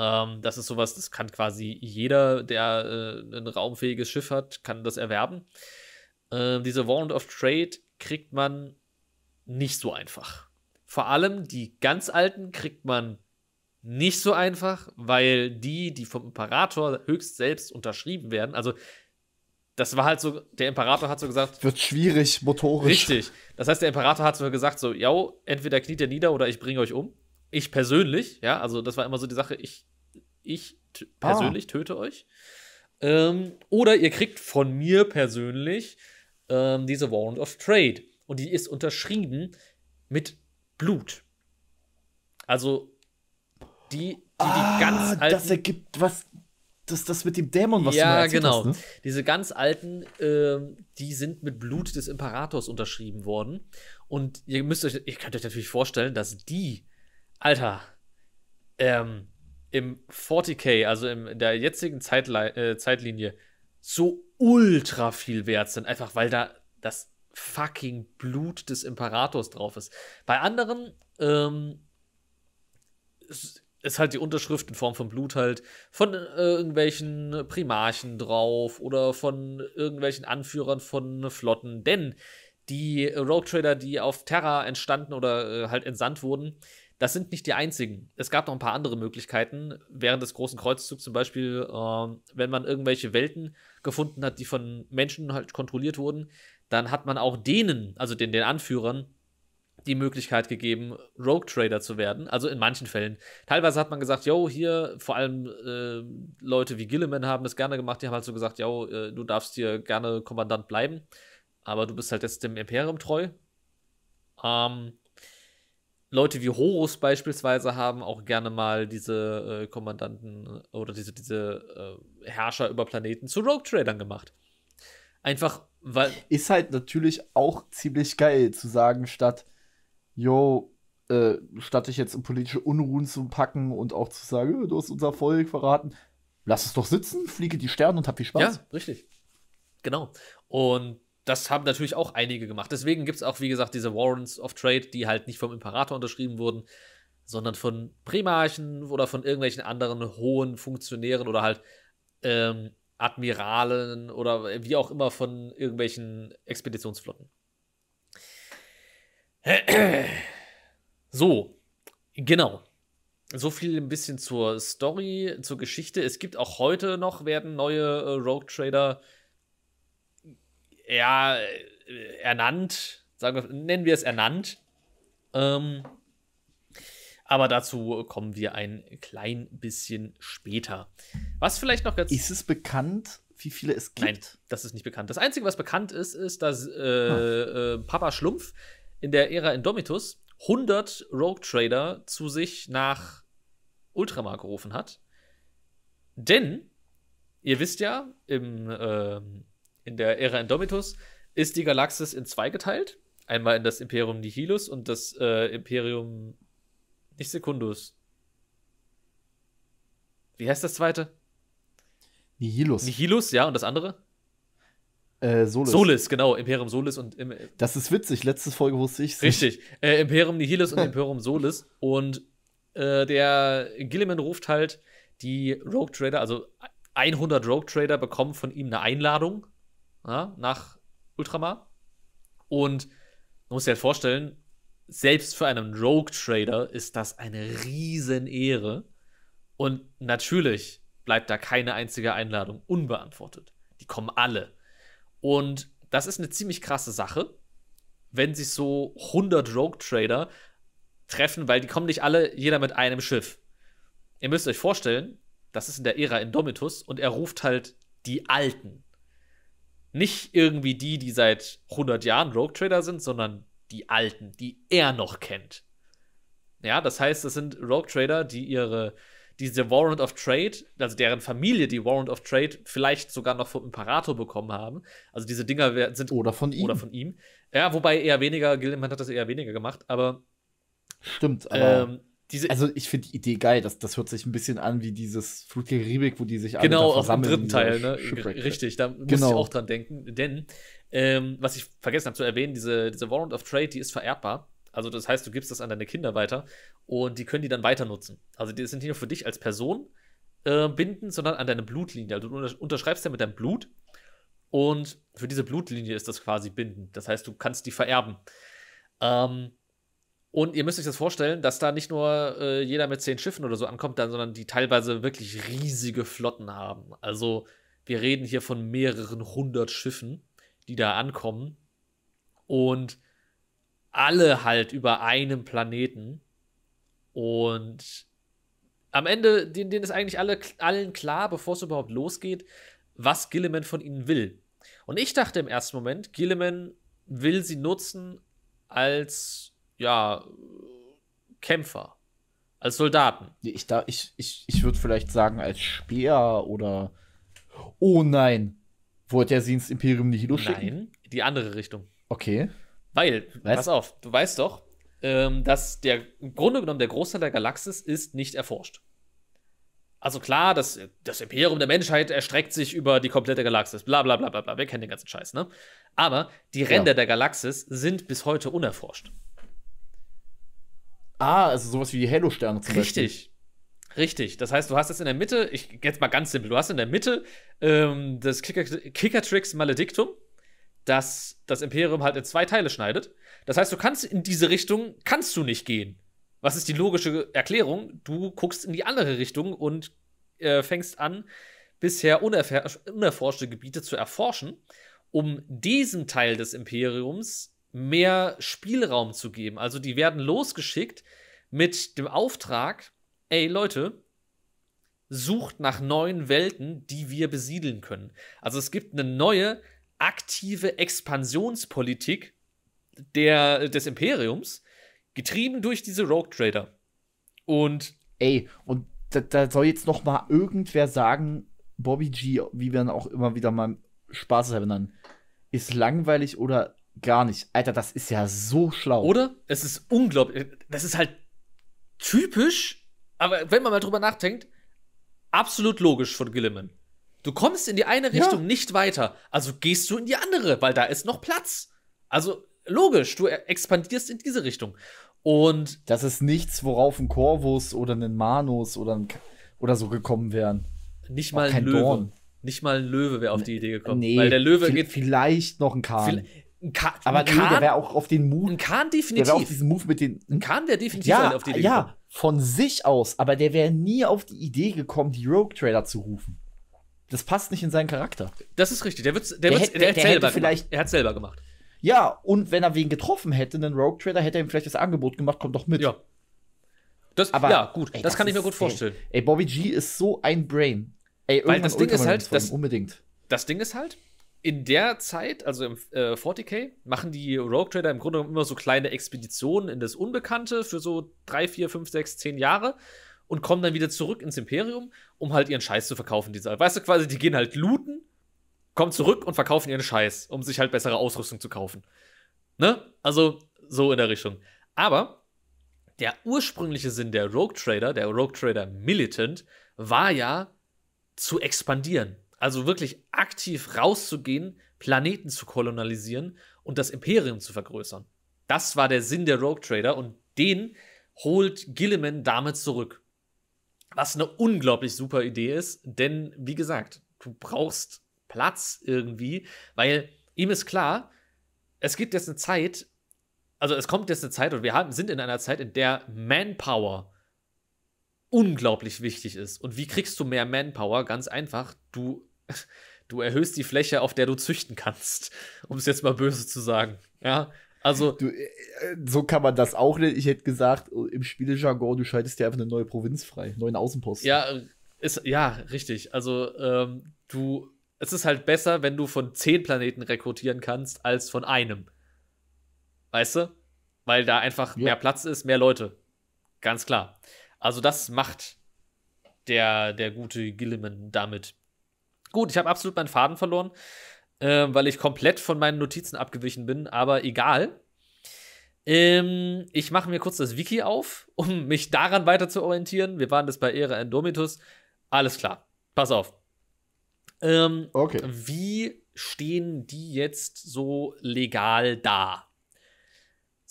Ähm, das ist sowas, das kann quasi jeder, der äh, ein raumfähiges Schiff hat, kann das erwerben. Äh, diese Warrant of Trade kriegt man nicht so einfach. Vor allem die ganz alten kriegt man nicht so einfach, weil die, die vom Imperator höchst selbst unterschrieben werden, also das war halt so, der Imperator hat so gesagt. Wird schwierig, motorisch. Richtig. Das heißt, der Imperator hat so gesagt, so, ja, entweder kniet ihr nieder oder ich bringe euch um ich persönlich, ja, also das war immer so die Sache, ich, ich ah. persönlich ah. töte euch. Ähm, oder ihr kriegt von mir persönlich ähm, diese Warrant of Trade. Und die ist unterschrieben mit Blut. Also die, die, die ah, ganz alten. Das ergibt was. Das, das mit dem Dämon, was ja, du Ja, genau. Hast, ne? Diese ganz alten, ähm, die sind mit Blut des Imperators unterschrieben worden. Und ihr müsst euch, ihr könnt euch natürlich vorstellen, dass die Alter, ähm, im 40k, also in der jetzigen Zeitle äh, Zeitlinie, so ultra viel wert sind, einfach weil da das fucking Blut des Imperators drauf ist. Bei anderen ähm, ist, ist halt die Unterschrift in Form von Blut halt von äh, irgendwelchen Primarchen drauf oder von irgendwelchen Anführern von Flotten, denn die Rogue Trader, die auf Terra entstanden oder äh, halt entsandt wurden, das sind nicht die einzigen. Es gab noch ein paar andere Möglichkeiten. Während des großen Kreuzzugs zum Beispiel, ähm, wenn man irgendwelche Welten gefunden hat, die von Menschen halt kontrolliert wurden, dann hat man auch denen, also den, den Anführern, die Möglichkeit gegeben, Rogue Trader zu werden. Also in manchen Fällen. Teilweise hat man gesagt, yo, hier, vor allem äh, Leute wie Gilliman haben das gerne gemacht, die haben halt so gesagt, yo, äh, du darfst hier gerne Kommandant bleiben, aber du bist halt jetzt dem Imperium treu. Ähm, Leute wie Horus beispielsweise haben auch gerne mal diese äh, Kommandanten äh, oder diese, diese äh, Herrscher über Planeten zu Rogue Tradern gemacht. Einfach, weil. Ist halt natürlich auch ziemlich geil zu sagen, statt, yo, äh, statt dich jetzt in politische Unruhen zu packen und auch zu sagen, äh, du hast unser Volk verraten, lass es doch sitzen, fliege die Sterne und hab viel Spaß. Ja, richtig. Genau. Und das haben natürlich auch einige gemacht. Deswegen gibt es auch, wie gesagt, diese Warrants of Trade, die halt nicht vom Imperator unterschrieben wurden, sondern von Primarchen oder von irgendwelchen anderen hohen Funktionären oder halt ähm, Admiralen oder wie auch immer von irgendwelchen Expeditionsflotten. So, genau. So viel ein bisschen zur Story, zur Geschichte. Es gibt auch heute noch, werden neue äh, Rogue Trader äh, ja, äh, ernannt, sagen wir, nennen wir es ernannt. Ähm, aber dazu kommen wir ein klein bisschen später. Was vielleicht noch ganz. Ist es bekannt, wie viele es gibt? Nein, das ist nicht bekannt. Das Einzige, was bekannt ist, ist, dass äh, ah. äh, Papa Schlumpf in der Ära Indomitus 100 Rogue Trader zu sich nach Ultramar gerufen hat. Denn, ihr wisst ja, im, äh, in der Ära Indomitus, ist die Galaxis in zwei geteilt. Einmal in das Imperium Nihilus und das äh, Imperium nicht Sekundus. Wie heißt das zweite? Nihilus. Nihilus, ja, und das andere? Äh, Solis. Solis, genau, Imperium Solis und im Das ist witzig, letzte Folge wusste ich Richtig. Äh, Imperium Nihilus und Imperium Solis. Und äh, der Gilliman ruft halt die Rogue Trader, also 100 Rogue Trader bekommen von ihm eine Einladung ja, ne, nach Ultramar. Und man muss sich halt vorstellen, selbst für einen Rogue-Trader ist das eine Riesenehre. Und natürlich bleibt da keine einzige Einladung unbeantwortet. Die kommen alle. Und das ist eine ziemlich krasse Sache, wenn sich so 100 Rogue-Trader treffen, weil die kommen nicht alle, jeder mit einem Schiff. Ihr müsst euch vorstellen, das ist in der Ära Indomitus und er ruft halt die Alten. Nicht irgendwie die, die seit 100 Jahren Rogue Trader sind, sondern die alten, die er noch kennt. Ja, das heißt, es sind Rogue Trader, die ihre, diese Warrant of Trade, also deren Familie die Warrant of Trade vielleicht sogar noch vom Imperator bekommen haben. Also diese Dinger sind. Oder von ihm. Oder von ihm. Ja, wobei eher weniger, Gilliman hat das eher weniger gemacht, aber. Stimmt, aber. Ähm, diese also ich finde die Idee geil, das, das hört sich ein bisschen an wie dieses Flut der wo die sich alle Genau, auf dem dritten Teil, ne? Richtig, da muss genau. ich auch dran denken, denn ähm, was ich vergessen habe zu erwähnen, diese, diese Warrant of Trade, die ist vererbbar. Also das heißt, du gibst das an deine Kinder weiter und die können die dann weiter nutzen. Also die sind nicht nur für dich als Person äh, binden, sondern an deine Blutlinie. Also du unterschreibst ja mit deinem Blut und für diese Blutlinie ist das quasi binden. Das heißt, du kannst die vererben. Ähm, und ihr müsst euch das vorstellen, dass da nicht nur äh, jeder mit zehn Schiffen oder so ankommt, dann, sondern die teilweise wirklich riesige Flotten haben. Also wir reden hier von mehreren hundert Schiffen, die da ankommen. Und alle halt über einem Planeten. Und am Ende, denen, denen ist eigentlich alle, allen klar, bevor es überhaupt losgeht, was Gilliman von ihnen will. Und ich dachte im ersten Moment, Gilliman will sie nutzen als ja, Kämpfer, als Soldaten. Ich, da, ich, ich, ich würde vielleicht sagen, als Speer oder. Oh nein! Wollte er sie ins Imperium Nihilo schicken? Nein, die andere Richtung. Okay. Weil, was? pass auf, du weißt doch, ähm, dass der im Grunde genommen der Großteil der Galaxis ist nicht erforscht. Also klar, das, das Imperium der Menschheit erstreckt sich über die komplette Galaxis, bla bla bla bla bla, wir kennen den ganzen Scheiß, ne? Aber die Ränder ja. der Galaxis sind bis heute unerforscht. Ah, also sowas wie die Halo-Sterne zum Richtig. Beispiel. Richtig. das heißt, du hast jetzt in der Mitte, ich jetzt mal ganz simpel, du hast in der Mitte ähm, das Kicker, kicker Maledictum, das das Imperium halt in zwei Teile schneidet. Das heißt, du kannst in diese Richtung, kannst du nicht gehen. Was ist die logische Erklärung? Du guckst in die andere Richtung und äh, fängst an, bisher unerforschte Gebiete zu erforschen, um diesen Teil des Imperiums mehr Spielraum zu geben. Also die werden losgeschickt mit dem Auftrag, ey Leute, sucht nach neuen Welten, die wir besiedeln können. Also es gibt eine neue aktive Expansionspolitik der, des Imperiums, getrieben durch diese Rogue Trader. Und ey, und da, da soll jetzt noch mal irgendwer sagen, Bobby G, wie wir dann auch immer wieder mal Spaß nennen, ist langweilig oder Gar nicht. Alter, das ist ja so schlau. Oder? Es ist unglaublich. Das ist halt typisch, aber wenn man mal drüber nachdenkt, absolut logisch von Gilliman. Du kommst in die eine Richtung ja. nicht weiter, also gehst du in die andere, weil da ist noch Platz. Also logisch, du expandierst in diese Richtung. Und das ist nichts, worauf ein Corvus oder ein Manus oder, ein, oder so gekommen wären. Nicht mal ein Löwe. Dorn. Nicht mal ein Löwe wäre auf die Idee gekommen. Nee, weil der Löwe geht vielleicht noch ein Kahn. Ka aber Kahn, nee, der wäre auch auf den Move. Ein Kahn definitiv. Der auf diesen Move mit den. Ein Kahn wäre definitiv ja, auf die Idee Ja, gekommen. von sich aus. Aber der wäre nie auf die Idee gekommen, die Rogue Trailer zu rufen. Das passt nicht in seinen Charakter. Das ist richtig. Der, wird der, der, der, der, der selber vielleicht, gemacht. Er hat selber gemacht. Ja, und wenn er wen getroffen hätte, einen Rogue Trader, hätte er ihm vielleicht das Angebot gemacht, komm doch mit. Ja. Das, aber, ja, gut, ey, das, das, kann ich mir gut vorstellen. Ey, ey, Bobby G ist so ein Brain. Ey, Weil das Ding ist halt, das, unbedingt. Das Ding ist halt, in der Zeit, also im äh, 40k, machen die Rogue Trader im Grunde genommen immer so kleine Expeditionen in das Unbekannte für so 3, 4, 5, 6, 10 Jahre und kommen dann wieder zurück ins Imperium, um halt ihren Scheiß zu verkaufen. Diese, weißt du, quasi, die gehen halt looten, kommen zurück und verkaufen ihren Scheiß, um sich halt bessere Ausrüstung zu kaufen. Ne? Also so in der Richtung. Aber der ursprüngliche Sinn der Rogue Trader, der Rogue Trader Militant, war ja zu expandieren also wirklich aktiv rauszugehen, Planeten zu kolonialisieren und das Imperium zu vergrößern. Das war der Sinn der Rogue Trader und den holt Gilliman damit zurück. Was eine unglaublich super Idee ist, denn wie gesagt, du brauchst Platz irgendwie, weil ihm ist klar, es gibt jetzt eine Zeit, also es kommt jetzt eine Zeit und wir sind in einer Zeit, in der Manpower unglaublich wichtig ist. Und wie kriegst du mehr Manpower? Ganz einfach, du du erhöhst die Fläche, auf der du züchten kannst, um es jetzt mal böse zu sagen. Ja, also du, äh, so kann man das auch nicht. Ich hätte gesagt, oh, im Spielejargon, du schaltest dir einfach eine neue Provinz frei, einen neuen Außenposten. Ja, äh, ist, ja, richtig. Also ähm, du, es ist halt besser, wenn du von zehn Planeten rekrutieren kannst, als von einem. Weißt du? Weil da einfach ja. mehr Platz ist, mehr Leute. Ganz klar. Also das macht der, der gute Gilliman damit. Gut, ich habe absolut meinen Faden verloren, äh, weil ich komplett von meinen Notizen abgewichen bin, aber egal. Ähm, ich mache mir kurz das Wiki auf, um mich daran weiter zu orientieren. Wir waren das bei Ära Endomitus. Alles klar. Pass auf. Ähm, okay. Wie stehen die jetzt so legal da?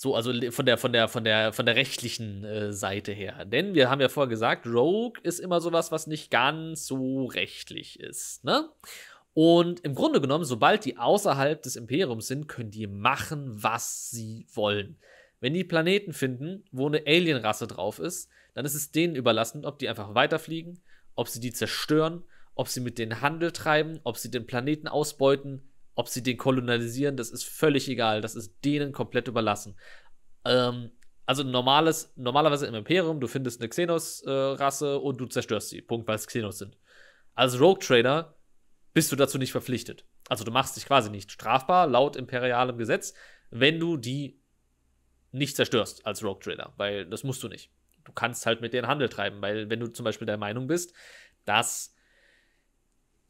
So, also von der, von der, von der, von der rechtlichen äh, Seite her. Denn wir haben ja vorher gesagt, Rogue ist immer sowas, was nicht ganz so rechtlich ist, ne? Und im Grunde genommen, sobald die außerhalb des Imperiums sind, können die machen, was sie wollen. Wenn die Planeten finden, wo eine Alienrasse drauf ist, dann ist es denen überlassen, ob die einfach weiterfliegen, ob sie die zerstören, ob sie mit denen Handel treiben, ob sie den Planeten ausbeuten, ob sie den kolonialisieren, das ist völlig egal. Das ist denen komplett überlassen. Ähm, also normales, normalerweise im Imperium, du findest eine Xenos-Rasse äh, und du zerstörst sie. Punkt, weil es Xenos sind. Als Rogue Trader bist du dazu nicht verpflichtet. Also du machst dich quasi nicht strafbar laut imperialem Gesetz, wenn du die nicht zerstörst als Rogue Trader, weil das musst du nicht. Du kannst halt mit denen Handel treiben, weil wenn du zum Beispiel der Meinung bist, dass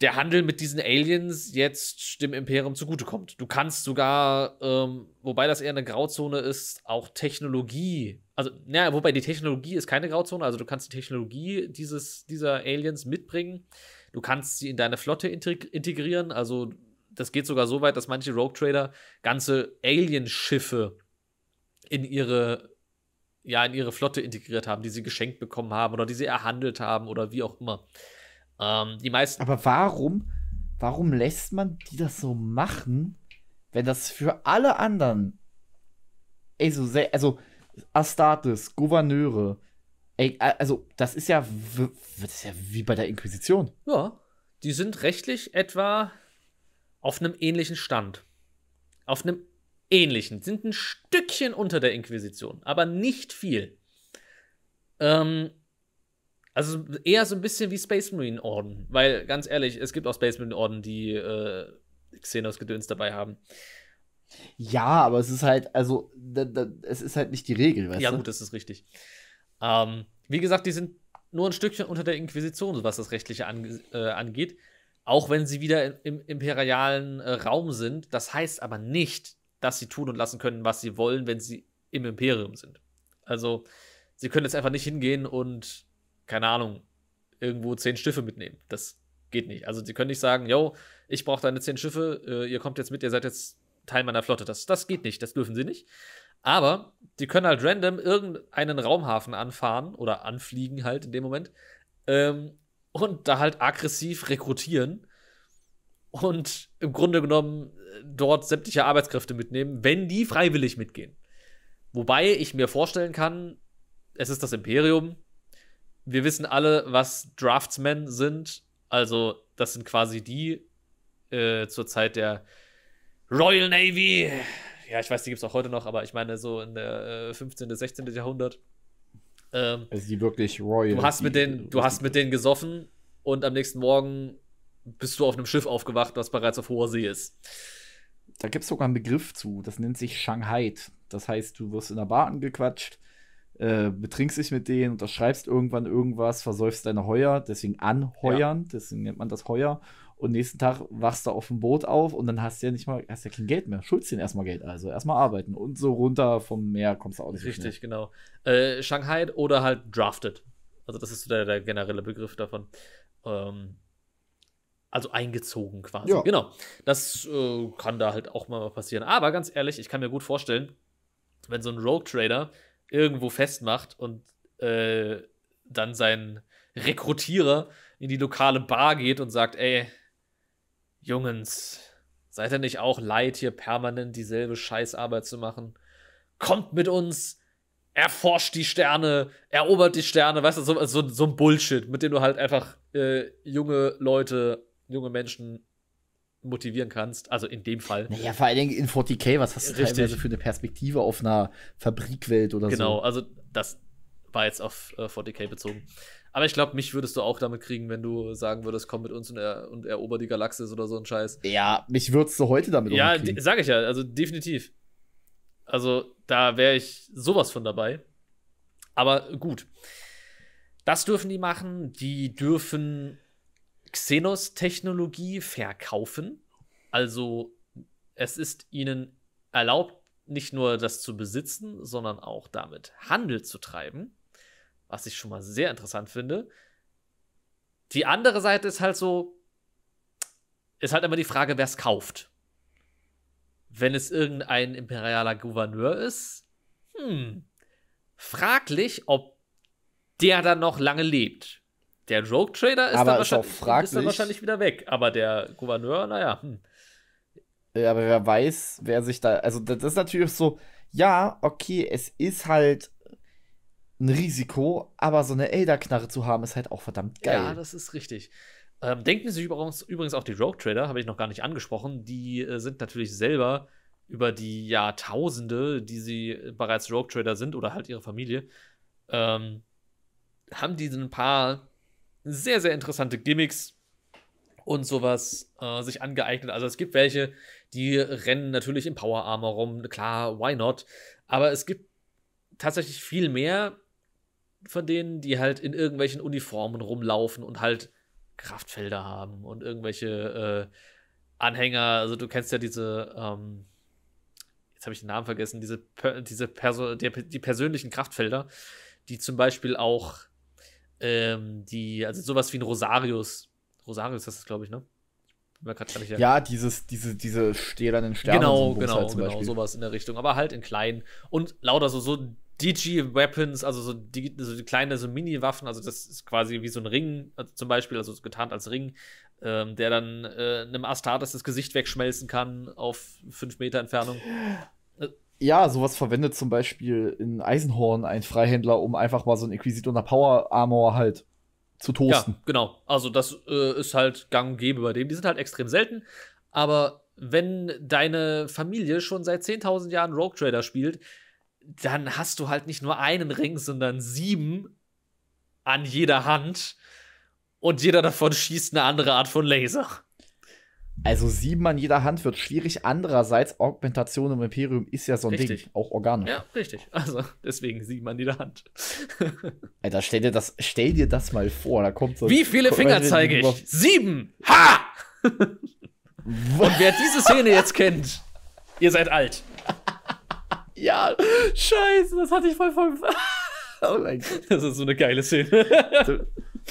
der Handel mit diesen Aliens jetzt dem Imperium zugutekommt. Du kannst sogar, ähm, wobei das eher eine Grauzone ist, auch Technologie, also, naja, wobei die Technologie ist keine Grauzone, also du kannst die Technologie dieses, dieser Aliens mitbringen, du kannst sie in deine Flotte integrieren, also das geht sogar so weit, dass manche Rogue Trader ganze Alienschiffe in ihre ja in ihre Flotte integriert haben, die sie geschenkt bekommen haben oder die sie erhandelt haben oder wie auch immer. Ähm, die meisten. Aber warum, warum lässt man die das so machen, wenn das für alle anderen, ey, so sehr, also Astartes, Gouverneure, ey, also das ist ja, das ist ja wie bei der Inquisition. Ja, die sind rechtlich etwa auf einem ähnlichen Stand. Auf einem ähnlichen, sind ein Stückchen unter der Inquisition, aber nicht viel. Ähm, also eher so ein bisschen wie Space Marine Orden, weil ganz ehrlich, es gibt auch Space Marine Orden, die äh, Xenos-Gedöns dabei haben. Ja, aber es ist halt, also, da, da, es ist halt nicht die Regel, weißt ja, du? Ja, gut, das ist richtig. Ähm, wie gesagt, die sind nur ein Stückchen unter der Inquisition, was das Rechtliche ange äh, angeht. Auch wenn sie wieder im imperialen äh, Raum sind. Das heißt aber nicht, dass sie tun und lassen können, was sie wollen, wenn sie im Imperium sind. Also, sie können jetzt einfach nicht hingehen und keine Ahnung, irgendwo zehn Schiffe mitnehmen. Das geht nicht. Also sie können nicht sagen, yo, ich brauche deine zehn Schiffe, äh, ihr kommt jetzt mit, ihr seid jetzt Teil meiner Flotte. Das, das geht nicht, das dürfen sie nicht. Aber die können halt random irgendeinen Raumhafen anfahren oder anfliegen halt in dem Moment ähm, und da halt aggressiv rekrutieren und im Grunde genommen äh, dort sämtliche Arbeitskräfte mitnehmen, wenn die freiwillig mitgehen. Wobei ich mir vorstellen kann, es ist das Imperium, wir wissen alle, was Draftsmen sind. Also, das sind quasi die äh, zur Zeit der Royal Navy. Ja, ich weiß, die gibt es auch heute noch, aber ich meine so in der äh, 15. 16. Jahrhundert. Ähm, also die wirklich Royal. Du hast mit denen, du hast mit denen gesoffen und am nächsten Morgen bist du auf einem Schiff aufgewacht, was bereits auf hoher See ist. Da gibt es sogar einen Begriff zu, das nennt sich Shanghai. Das heißt, du wirst in der Bar angequatscht, äh, betrinkst dich mit denen, unterschreibst irgendwann irgendwas, versäufst deine Heuer, deswegen anheuern, ja. deswegen nennt man das Heuer. Und nächsten Tag wachst du auf dem Boot auf und dann hast du ja nicht mal, hast ja kein Geld mehr. Schuldest dir erstmal Geld, also erstmal arbeiten. Und so runter vom Meer kommst du auch nicht Richtig, so genau. Äh, Shanghai oder halt drafted. Also, das ist so der, der generelle Begriff davon. Ähm, also eingezogen quasi. Ja. Genau. Das äh, kann da halt auch mal passieren. Aber ganz ehrlich, ich kann mir gut vorstellen, wenn so ein Rogue Trader irgendwo festmacht und äh, dann sein Rekrutierer in die lokale Bar geht und sagt, ey, Jungens, seid ihr nicht auch leid, hier permanent dieselbe Scheißarbeit zu machen? Kommt mit uns, erforscht die Sterne, erobert die Sterne, weißt du, so, so, so ein Bullshit, mit dem du halt einfach äh, junge Leute, junge Menschen motivieren kannst. Also in dem Fall. Naja, vor allen Dingen in 40k, was hast du Richtig. teilweise für eine Perspektive auf einer Fabrikwelt oder genau, so? Genau, also das war jetzt auf äh, 40k bezogen. Aber ich glaube, mich würdest du auch damit kriegen, wenn du sagen würdest, komm mit uns und, er, und erober die Galaxis oder so ein Scheiß. Ja, mich würdest du heute damit Ja, sage ich ja, also definitiv. Also da wäre ich sowas von dabei. Aber gut. Das dürfen die machen. Die dürfen Xenos-Technologie verkaufen. Also es ist ihnen erlaubt, nicht nur das zu besitzen, sondern auch damit Handel zu treiben, was ich schon mal sehr interessant finde. Die andere Seite ist halt so, ist halt immer die Frage, wer es kauft. Wenn es irgendein imperialer Gouverneur ist, hm, fraglich, ob der dann noch lange lebt. Der Rogue Trader ist, aber dann, ist wahrscheinlich, ist dann wahrscheinlich wieder weg, aber der Gouverneur, naja. Hm. Äh, aber wer weiß, wer sich da. Also, das ist natürlich so, ja, okay, es ist halt ein Risiko, aber so eine Elder-Knarre zu haben, ist halt auch verdammt geil. Ja, das ist richtig. Ähm, denken Sie übrigens, übrigens auch die Rogue Trader, habe ich noch gar nicht angesprochen. Die äh, sind natürlich selber über die Jahrtausende, die sie äh, bereits Rogue Trader sind oder halt ihre Familie, ähm, haben die ein paar sehr, sehr interessante Gimmicks und sowas äh, sich angeeignet. Also es gibt welche, die rennen natürlich im Power Armor rum, klar, why not? Aber es gibt tatsächlich viel mehr von denen, die halt in irgendwelchen Uniformen rumlaufen und halt Kraftfelder haben und irgendwelche äh, Anhänger. Also du kennst ja diese, ähm, jetzt habe ich den Namen vergessen, diese, diese Perso die, die persönlichen Kraftfelder, die zum Beispiel auch ähm, die, also sowas wie ein Rosarius. Rosarius das ist das, glaube ich, ne? Ich ja, dieses, diese, diese stählernen Sterne. Genau, genau, halt genau, sowas in der Richtung. Aber halt in kleinen. Und lauter so, so Digi-Weapons, also so, die, so kleine, so Mini-Waffen, also das ist quasi wie so ein Ring, also zum Beispiel, also getarnt als Ring, ähm, der dann äh, einem Astartes das Gesicht wegschmelzen kann auf fünf Meter Entfernung. ja, sowas verwendet zum Beispiel in Eisenhorn ein Freihändler, um einfach mal so ein Inquisitor einer Power Armor halt zu toasten. Ja, genau. Also das äh, ist halt gang und gäbe bei dem. Die sind halt extrem selten. Aber wenn deine Familie schon seit 10.000 Jahren Rogue Trader spielt, dann hast du halt nicht nur einen Ring, sondern sieben an jeder Hand. Und jeder davon schießt eine andere Art von Laser. Also sieben an jeder Hand wird schwierig. Andererseits, Augmentation im Imperium ist ja so ein richtig. Ding, auch Organe. Ja, richtig. Also deswegen sieben an jeder Hand. Alter, stell dir, das, stell dir das mal vor. Da kommt so Wie viele Finger zeige ich? Sieben! Ha! Und wer diese Szene jetzt kennt, ihr seid alt. ja, scheiße, das hatte ich voll voll. oh mein Gott. Das ist so eine geile Szene.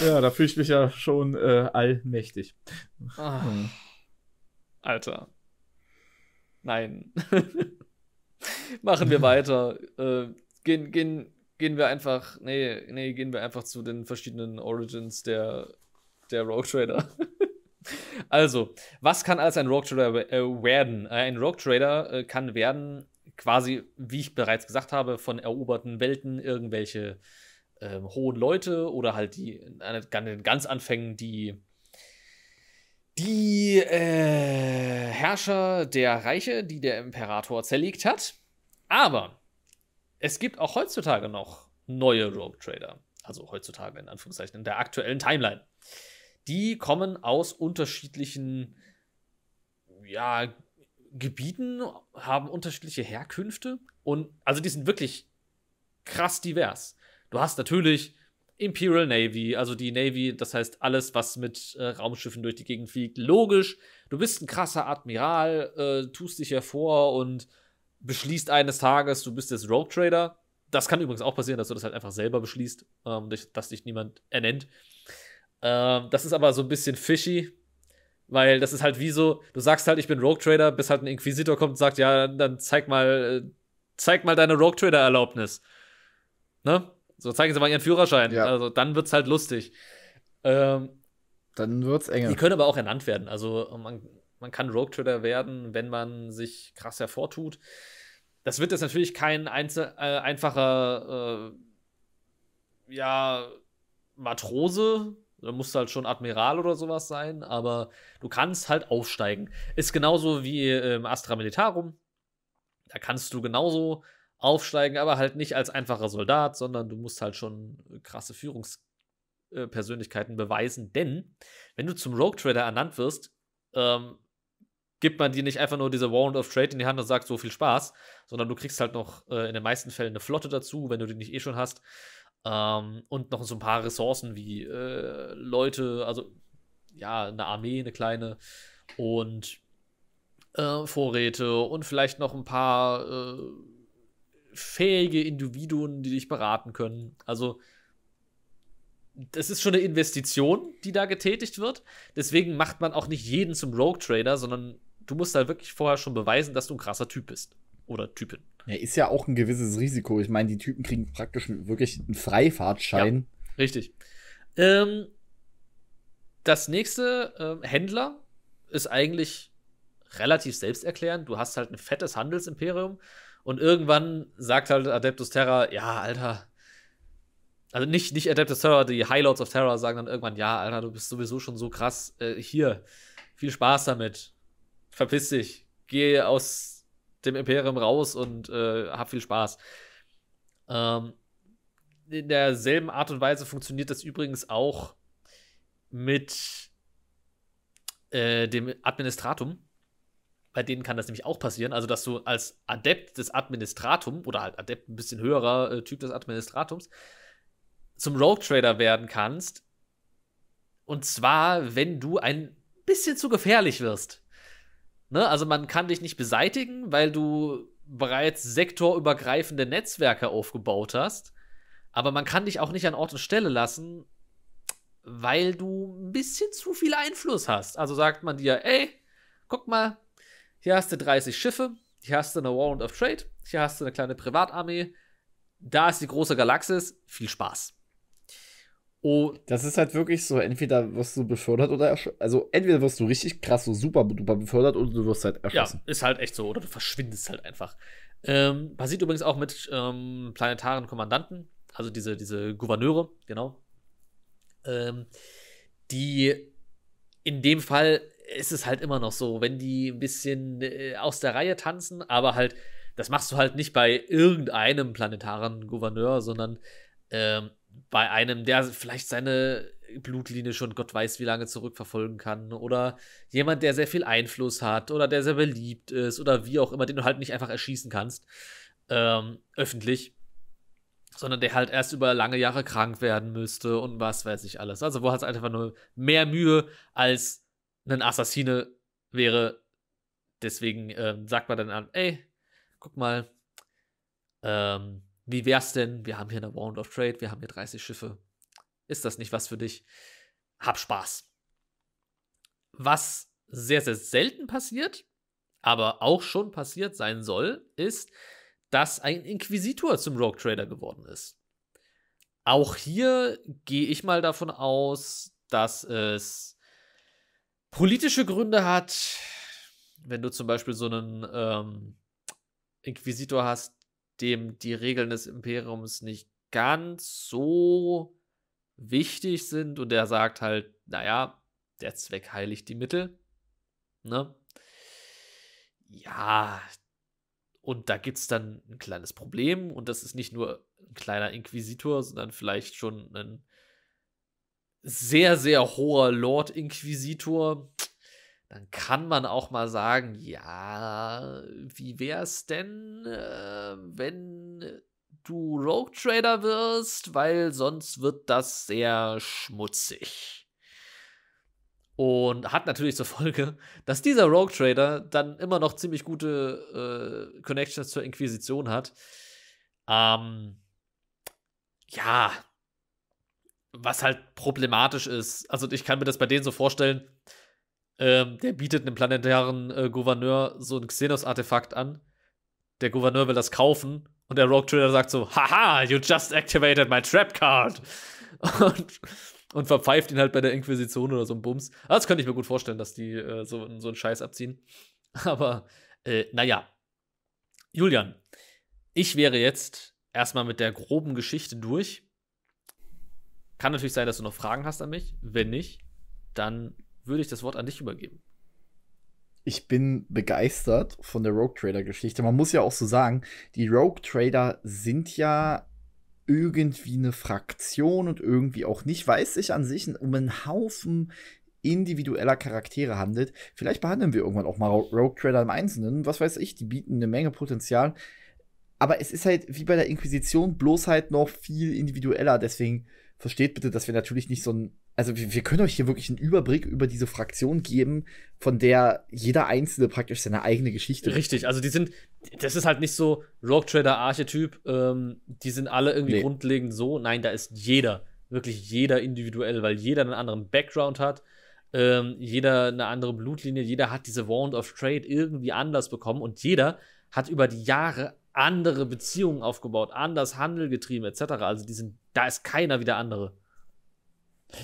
ja, da fühle ich mich ja schon äh, allmächtig. Ah. Hm. Alter. Nein. Machen wir weiter. Äh, gehen, gehen, gehen wir einfach. Nee, nee, gehen wir einfach zu den verschiedenen Origins der, der Rogue Trader. also, was kann als ein Rogue Trader äh, werden? Äh, ein Rogue Trader äh, kann werden, quasi, wie ich bereits gesagt habe, von eroberten Welten irgendwelche ähm, hohen Leute oder halt die an den ganz Anfängen die die äh, Herrscher der Reiche, die der Imperator zerlegt hat. Aber es gibt auch heutzutage noch neue Rogue Trader. Also heutzutage in Anführungszeichen in der aktuellen Timeline. Die kommen aus unterschiedlichen ja, Gebieten, haben unterschiedliche Herkünfte und also die sind wirklich krass divers. Du hast natürlich Imperial Navy, also die Navy, das heißt alles, was mit äh, Raumschiffen durch die Gegend fliegt. Logisch, du bist ein krasser Admiral, äh, tust dich hervor und beschließt eines Tages, du bist jetzt Rogue Trader. Das kann übrigens auch passieren, dass du das halt einfach selber beschließt, ähm, dass dich niemand ernennt. Ähm, das ist aber so ein bisschen fishy, weil das ist halt wie so, du sagst halt, ich bin Rogue Trader, bis halt ein Inquisitor kommt und sagt, ja, dann zeig mal, äh, zeig mal deine Rogue Trader Erlaubnis. Ne? So, zeigen Sie mal Ihren Führerschein. Ja. Also, dann wird's halt lustig. Ähm, dann wird's enger. Die können aber auch ernannt werden. Also, man, man kann Rogue Trader werden, wenn man sich krass hervortut. Das wird jetzt natürlich kein einzel äh, einfacher, äh, ja, Matrose. Da musst du halt schon Admiral oder sowas sein, aber du kannst halt aufsteigen. Ist genauso wie im Astra Militarum. Da kannst du genauso aufsteigen, aber halt nicht als einfacher Soldat, sondern du musst halt schon äh, krasse Führungspersönlichkeiten äh, beweisen, denn wenn du zum Rogue Trader ernannt wirst, ähm, gibt man dir nicht einfach nur diese Warrant of Trade in die Hand und sagt so viel Spaß, sondern du kriegst halt noch äh, in den meisten Fällen eine Flotte dazu, wenn du die nicht eh schon hast. Ähm, und noch so ein paar Ressourcen wie äh, Leute, also ja, eine Armee, eine kleine und äh, Vorräte und vielleicht noch ein paar äh, fähige Individuen, die dich beraten können. Also, das ist schon eine Investition, die da getätigt wird. Deswegen macht man auch nicht jeden zum Rogue Trader, sondern du musst da halt wirklich vorher schon beweisen, dass du ein krasser Typ bist. Oder Typin. Ja, ist ja auch ein gewisses Risiko. Ich meine, die Typen kriegen praktisch wirklich einen Freifahrtschein. Ja, richtig. Ähm, das nächste, äh, Händler, ist eigentlich relativ selbsterklärend. Du hast halt ein fettes Handelsimperium und irgendwann sagt halt Adeptus Terra, ja, Alter. Also nicht, nicht Adeptus Terra, die Highlords of Terror sagen dann irgendwann, ja, Alter, du bist sowieso schon so krass. Äh, hier, viel Spaß damit. Verpiss dich. Geh aus dem Imperium raus und äh, hab viel Spaß. Ähm, in derselben Art und Weise funktioniert das übrigens auch mit äh, dem Administratum bei denen kann das nämlich auch passieren. Also, dass du als Adept des Administratum oder halt Adept ein bisschen höherer äh, Typ des Administratums zum Rogue Trader werden kannst. Und zwar, wenn du ein bisschen zu gefährlich wirst. Ne? Also, man kann dich nicht beseitigen, weil du bereits sektorübergreifende Netzwerke aufgebaut hast. Aber man kann dich auch nicht an Ort und Stelle lassen, weil du ein bisschen zu viel Einfluss hast. Also sagt man dir, ey, guck mal, hier hast du 30 Schiffe, hier hast du eine Warrant of Trade, hier hast du eine kleine Privatarmee, da ist die große Galaxis, viel Spaß. Oh. Das ist halt wirklich so, entweder wirst du befördert oder erschossen. also entweder wirst du richtig krass so super duper befördert oder du wirst halt erschossen. Ja, ist halt echt so, oder du verschwindest halt einfach. Ähm, passiert übrigens auch mit ähm, planetaren Kommandanten, also diese, diese Gouverneure, genau. Ähm, die in dem Fall ist es halt immer noch so, wenn die ein bisschen äh, aus der Reihe tanzen, aber halt, das machst du halt nicht bei irgendeinem planetaren Gouverneur, sondern ähm, bei einem, der vielleicht seine Blutlinie schon Gott weiß wie lange zurückverfolgen kann oder jemand, der sehr viel Einfluss hat oder der sehr beliebt ist oder wie auch immer, den du halt nicht einfach erschießen kannst, ähm, öffentlich, sondern der halt erst über lange Jahre krank werden müsste und was weiß ich alles. Also wo hast du einfach nur mehr Mühe als ein Assassine wäre. Deswegen ähm, sagt man dann an, ey, guck mal, ähm, wie wär's denn? Wir haben hier eine Round of Trade, wir haben hier 30 Schiffe. Ist das nicht was für dich? Hab Spaß. Was sehr, sehr selten passiert, aber auch schon passiert sein soll, ist, dass ein Inquisitor zum Rogue Trader geworden ist. Auch hier gehe ich mal davon aus, dass es politische Gründe hat, wenn du zum Beispiel so einen ähm, Inquisitor hast, dem die Regeln des Imperiums nicht ganz so wichtig sind und der sagt halt, naja, der Zweck heiligt die Mittel. Ne? Ja, und da gibt es dann ein kleines Problem und das ist nicht nur ein kleiner Inquisitor, sondern vielleicht schon ein sehr, sehr hoher Lord Inquisitor, dann kann man auch mal sagen, ja, wie wär's denn, äh, wenn du Rogue Trader wirst, weil sonst wird das sehr schmutzig. Und hat natürlich zur Folge, dass dieser Rogue Trader dann immer noch ziemlich gute äh, Connections zur Inquisition hat. Ähm, ja, was halt problematisch ist. Also ich kann mir das bei denen so vorstellen. Ähm, der bietet einem planetaren äh, Gouverneur so ein Xenos-Artefakt an. Der Gouverneur will das kaufen und der Rogue Trader sagt so: Haha, you just activated my trap card. Und, und verpfeift ihn halt bei der Inquisition oder so ein Bums. Also, das könnte ich mir gut vorstellen, dass die äh, so, so einen Scheiß abziehen. Aber äh, naja. Julian, ich wäre jetzt erstmal mit der groben Geschichte durch. Kann natürlich sein, dass du noch Fragen hast an mich. Wenn nicht, dann würde ich das Wort an dich übergeben. Ich bin begeistert von der Rogue Trader Geschichte. Man muss ja auch so sagen, die Rogue Trader sind ja irgendwie eine Fraktion und irgendwie auch nicht, weil es sich an sich um einen Haufen individueller Charaktere handelt. Vielleicht behandeln wir irgendwann auch mal Rogue Trader im Einzelnen. Was weiß ich, die bieten eine Menge Potenzial. Aber es ist halt wie bei der Inquisition bloß halt noch viel individueller. Deswegen versteht bitte, dass wir natürlich nicht so ein, also wir, wir, können euch hier wirklich einen Überblick über diese Fraktion geben, von der jeder Einzelne praktisch seine eigene Geschichte. Richtig, also die sind, das ist halt nicht so Rogue Trader Archetyp, ähm, die sind alle irgendwie nee. grundlegend so. Nein, da ist jeder, wirklich jeder individuell, weil jeder einen anderen Background hat. Ähm, jeder eine andere Blutlinie, jeder hat diese Wand of Trade irgendwie anders bekommen und jeder hat über die Jahre andere Beziehungen aufgebaut, anders Handel getrieben, etc. Also die sind da ist keiner wie der andere.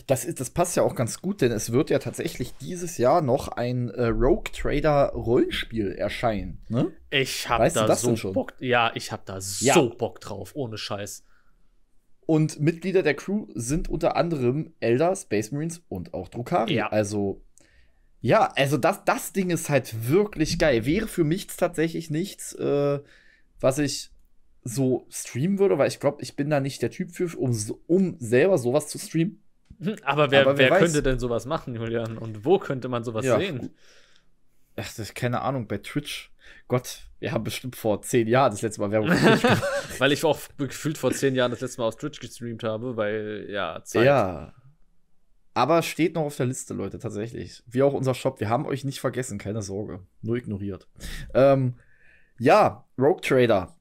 Das, ist, das passt ja auch ganz gut, denn es wird ja tatsächlich dieses Jahr noch ein äh, Rogue Trader Rollenspiel erscheinen. Ne? Ich hab weißt da das so Bock. Ja, ich hab da ja. so Bock drauf, ohne Scheiß. Und Mitglieder der Crew sind unter anderem Elder, Space Marines und auch Drukari. Ja. Also, ja, also das, das Ding ist halt wirklich geil. Wäre für mich tatsächlich nichts, äh, was ich so streamen würde, weil ich glaube, ich bin da nicht der Typ für, um, um selber sowas zu streamen. Hm, aber wer, Aber wer, wer könnte denn sowas machen, Julian? Und wo könnte man sowas ja, sehen? Ach, das ist keine Ahnung, bei Twitch. Gott, wir haben bestimmt vor zehn Jahren das letzte Mal Werbung gemacht. weil ich auch gefühlt vor zehn Jahren das letzte Mal auf Twitch gestreamt habe, weil, ja, Zeit. Ja. Aber steht noch auf der Liste, Leute, tatsächlich. Wie auch unser Shop. Wir haben euch nicht vergessen, keine Sorge. Nur ignoriert. Ähm, ja, Rogue Trader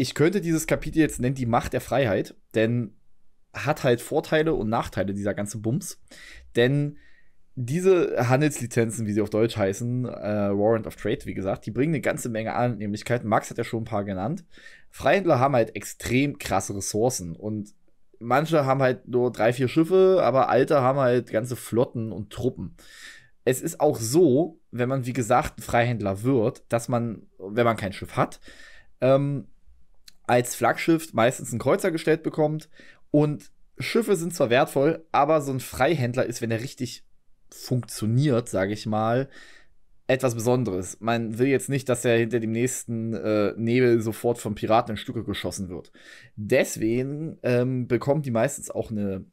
ich könnte dieses Kapitel jetzt nennen, die Macht der Freiheit, denn hat halt Vorteile und Nachteile, dieser ganze Bums. Denn diese Handelslizenzen, wie sie auf Deutsch heißen, äh, Warrant of Trade, wie gesagt, die bringen eine ganze Menge Annehmlichkeiten. Max hat ja schon ein paar genannt. Freihändler haben halt extrem krasse Ressourcen und manche haben halt nur drei, vier Schiffe, aber alte haben halt ganze Flotten und Truppen. Es ist auch so, wenn man, wie gesagt, Freihändler wird, dass man, wenn man kein Schiff hat, ähm, als Flaggschiff meistens einen Kreuzer gestellt bekommt. Und Schiffe sind zwar wertvoll, aber so ein Freihändler ist, wenn er richtig funktioniert, sage ich mal, etwas Besonderes. Man will jetzt nicht, dass er hinter dem nächsten äh, Nebel sofort von Piraten in Stücke geschossen wird. Deswegen ähm, bekommen die meistens auch eine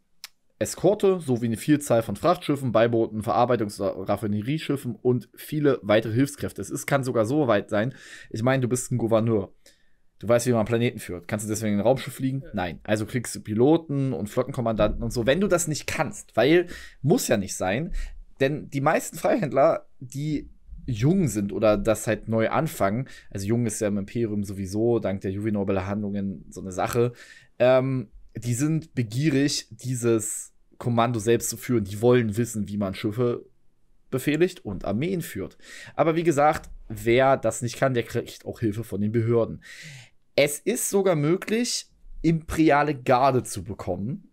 Eskorte sowie eine Vielzahl von Frachtschiffen, Beibooten, Verarbeitungs- oder Raffinerieschiffen und viele weitere Hilfskräfte. Es ist, kann sogar so weit sein. Ich meine, du bist ein Gouverneur. Du weißt, wie man Planeten führt. Kannst du deswegen in den Raumschiff fliegen? Nein. Also kriegst du Piloten und Flottenkommandanten und so, wenn du das nicht kannst. Weil, muss ja nicht sein. Denn die meisten Freihändler, die jung sind oder das halt neu anfangen, also jung ist ja im Imperium sowieso dank der juvenal Handlungen so eine Sache, ähm, die sind begierig, dieses Kommando selbst zu führen. Die wollen wissen, wie man Schiffe befehligt und Armeen führt. Aber wie gesagt, wer das nicht kann, der kriegt auch Hilfe von den Behörden. Es ist sogar möglich, imperiale Garde zu bekommen.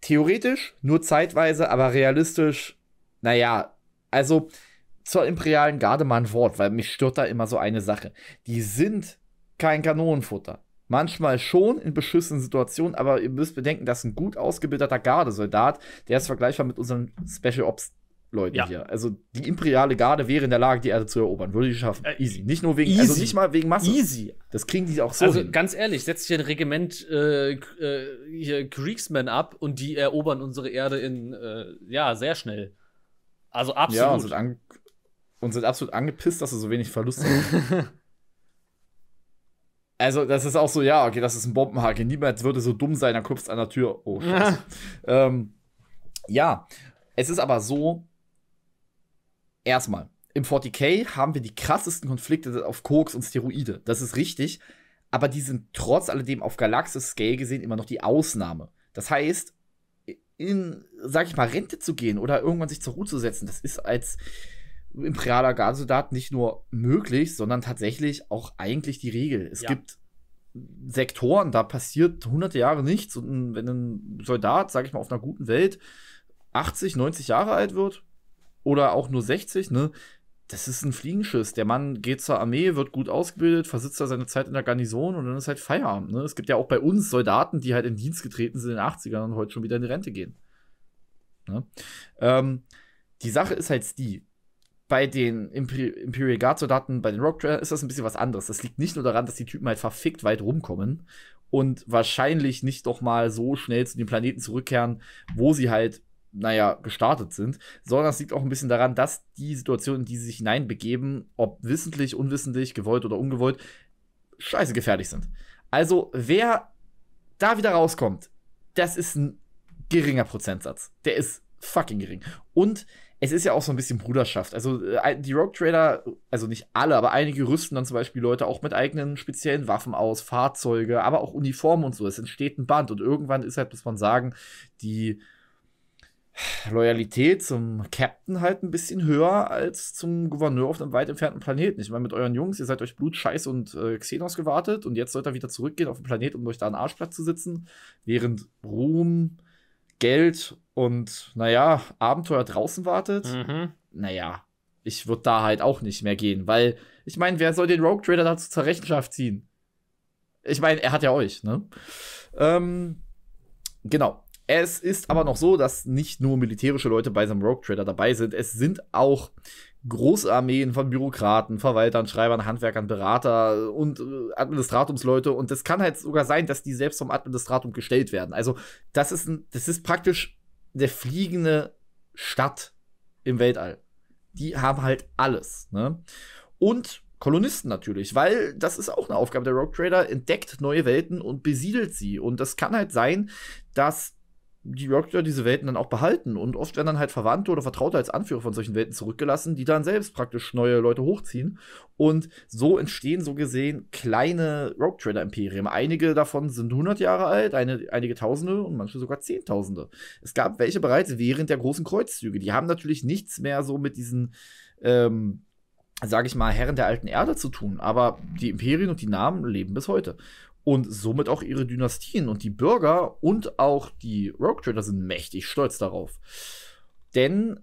Theoretisch nur zeitweise, aber realistisch, naja, also zur imperialen Garde mal ein Wort, weil mich stört da immer so eine Sache. Die sind kein Kanonenfutter. Manchmal schon in beschissenen Situationen, aber ihr müsst bedenken, dass ein gut ausgebildeter Gardesoldat, der ist vergleichbar mit unseren Special Ops Leuten ja. hier. Also die imperiale Garde wäre in der Lage, die Erde zu erobern. Würde die schaffen. Äh, easy. Nicht nur wegen, also easy. also nicht mal wegen Masse. Easy. Das kriegen die auch so. Also hin. ganz ehrlich, setzt hier ein Regiment äh, äh, hier Kriegsmen ab und die erobern unsere Erde in äh, ja sehr schnell. Also absolut. Ja, und sind, und sind absolut angepisst, dass sie so wenig Verluste haben. Also, das ist auch so, ja, okay, das ist ein Bombenhaken. Niemand würde so dumm sein, dann klopft an der Tür. Oh, scheiße. Ja. Ähm, ja, es ist aber so, erstmal, im 40k haben wir die krassesten Konflikte auf Koks und Steroide. Das ist richtig. Aber die sind trotz alledem auf Galaxis-Scale gesehen immer noch die Ausnahme. Das heißt, in, sag ich mal, Rente zu gehen oder irgendwann sich zur Ruhe zu setzen, das ist als imperialer Gardesoldat nicht nur möglich, sondern tatsächlich auch eigentlich die Regel. Es ja. gibt Sektoren, da passiert hunderte Jahre nichts. Und wenn ein Soldat, sag ich mal, auf einer guten Welt 80, 90 Jahre alt wird, oder auch nur 60, ne? Das ist ein Fliegenschiss. Der Mann geht zur Armee, wird gut ausgebildet, versitzt da seine Zeit in der Garnison und dann ist halt Feierabend. Ne? Es gibt ja auch bei uns Soldaten, die halt in Dienst getreten sind in den 80ern und heute schon wieder in die Rente gehen. Ne? Ähm, die Sache ist halt die, bei den Imper Imperial Guard Soldaten, bei den Rock Trailern ist das ein bisschen was anderes. Das liegt nicht nur daran, dass die Typen halt verfickt weit rumkommen und wahrscheinlich nicht doch mal so schnell zu den Planeten zurückkehren, wo sie halt naja, gestartet sind, sondern es liegt auch ein bisschen daran, dass die Situation, in die sie sich hineinbegeben, ob wissentlich, unwissentlich, gewollt oder ungewollt, scheiße gefährlich sind. Also, wer da wieder rauskommt, das ist ein geringer Prozentsatz. Der ist fucking gering. Und es ist ja auch so ein bisschen Bruderschaft. Also äh, die Rogue Trader, also nicht alle, aber einige rüsten dann zum Beispiel Leute auch mit eigenen speziellen Waffen aus, Fahrzeuge, aber auch Uniformen und so. Es entsteht ein Band und irgendwann ist halt, muss man sagen, die Loyalität zum Captain halt ein bisschen höher als zum Gouverneur auf einem weit entfernten Planeten. Ich meine, mit euren Jungs, ihr seid euch Blut, Scheiß und äh, Xenos gewartet und jetzt sollt ihr wieder zurückgehen auf den Planet, um euch da einen Arschplatz zu sitzen, während Ruhm, Geld und, naja, Abenteuer draußen wartet. Mhm. Naja, ich würde da halt auch nicht mehr gehen, weil, ich meine, wer soll den Rogue Trader dazu zur Rechenschaft ziehen? Ich meine, er hat ja euch, ne? Ähm, genau. Es ist aber noch so, dass nicht nur militärische Leute bei seinem Rogue Trader dabei sind. Es sind auch große Armeen von Bürokraten, Verwaltern, Schreibern, Handwerkern, Berater und äh, Administratumsleute. Und es kann halt sogar sein, dass die selbst vom Administratum gestellt werden. Also, das ist, ein, das ist praktisch der fliegende Stadt im Weltall. Die haben halt alles. Ne? Und Kolonisten natürlich, weil das ist auch eine Aufgabe der Rogue Trader, entdeckt neue Welten und besiedelt sie. Und das kann halt sein, dass die Yorkshire diese Welten dann auch behalten. Und oft werden dann halt Verwandte oder Vertraute als Anführer von solchen Welten zurückgelassen, die dann selbst praktisch neue Leute hochziehen. Und so entstehen so gesehen kleine Rogue Trader Imperien. Einige davon sind 100 Jahre alt, eine, einige Tausende und manche sogar Zehntausende. Es gab welche bereits während der großen Kreuzzüge. Die haben natürlich nichts mehr so mit diesen, ähm, sage ich mal, Herren der alten Erde zu tun. Aber die Imperien und die Namen leben bis heute und somit auch ihre Dynastien. Und die Bürger und auch die Rogue Trader sind mächtig stolz darauf. Denn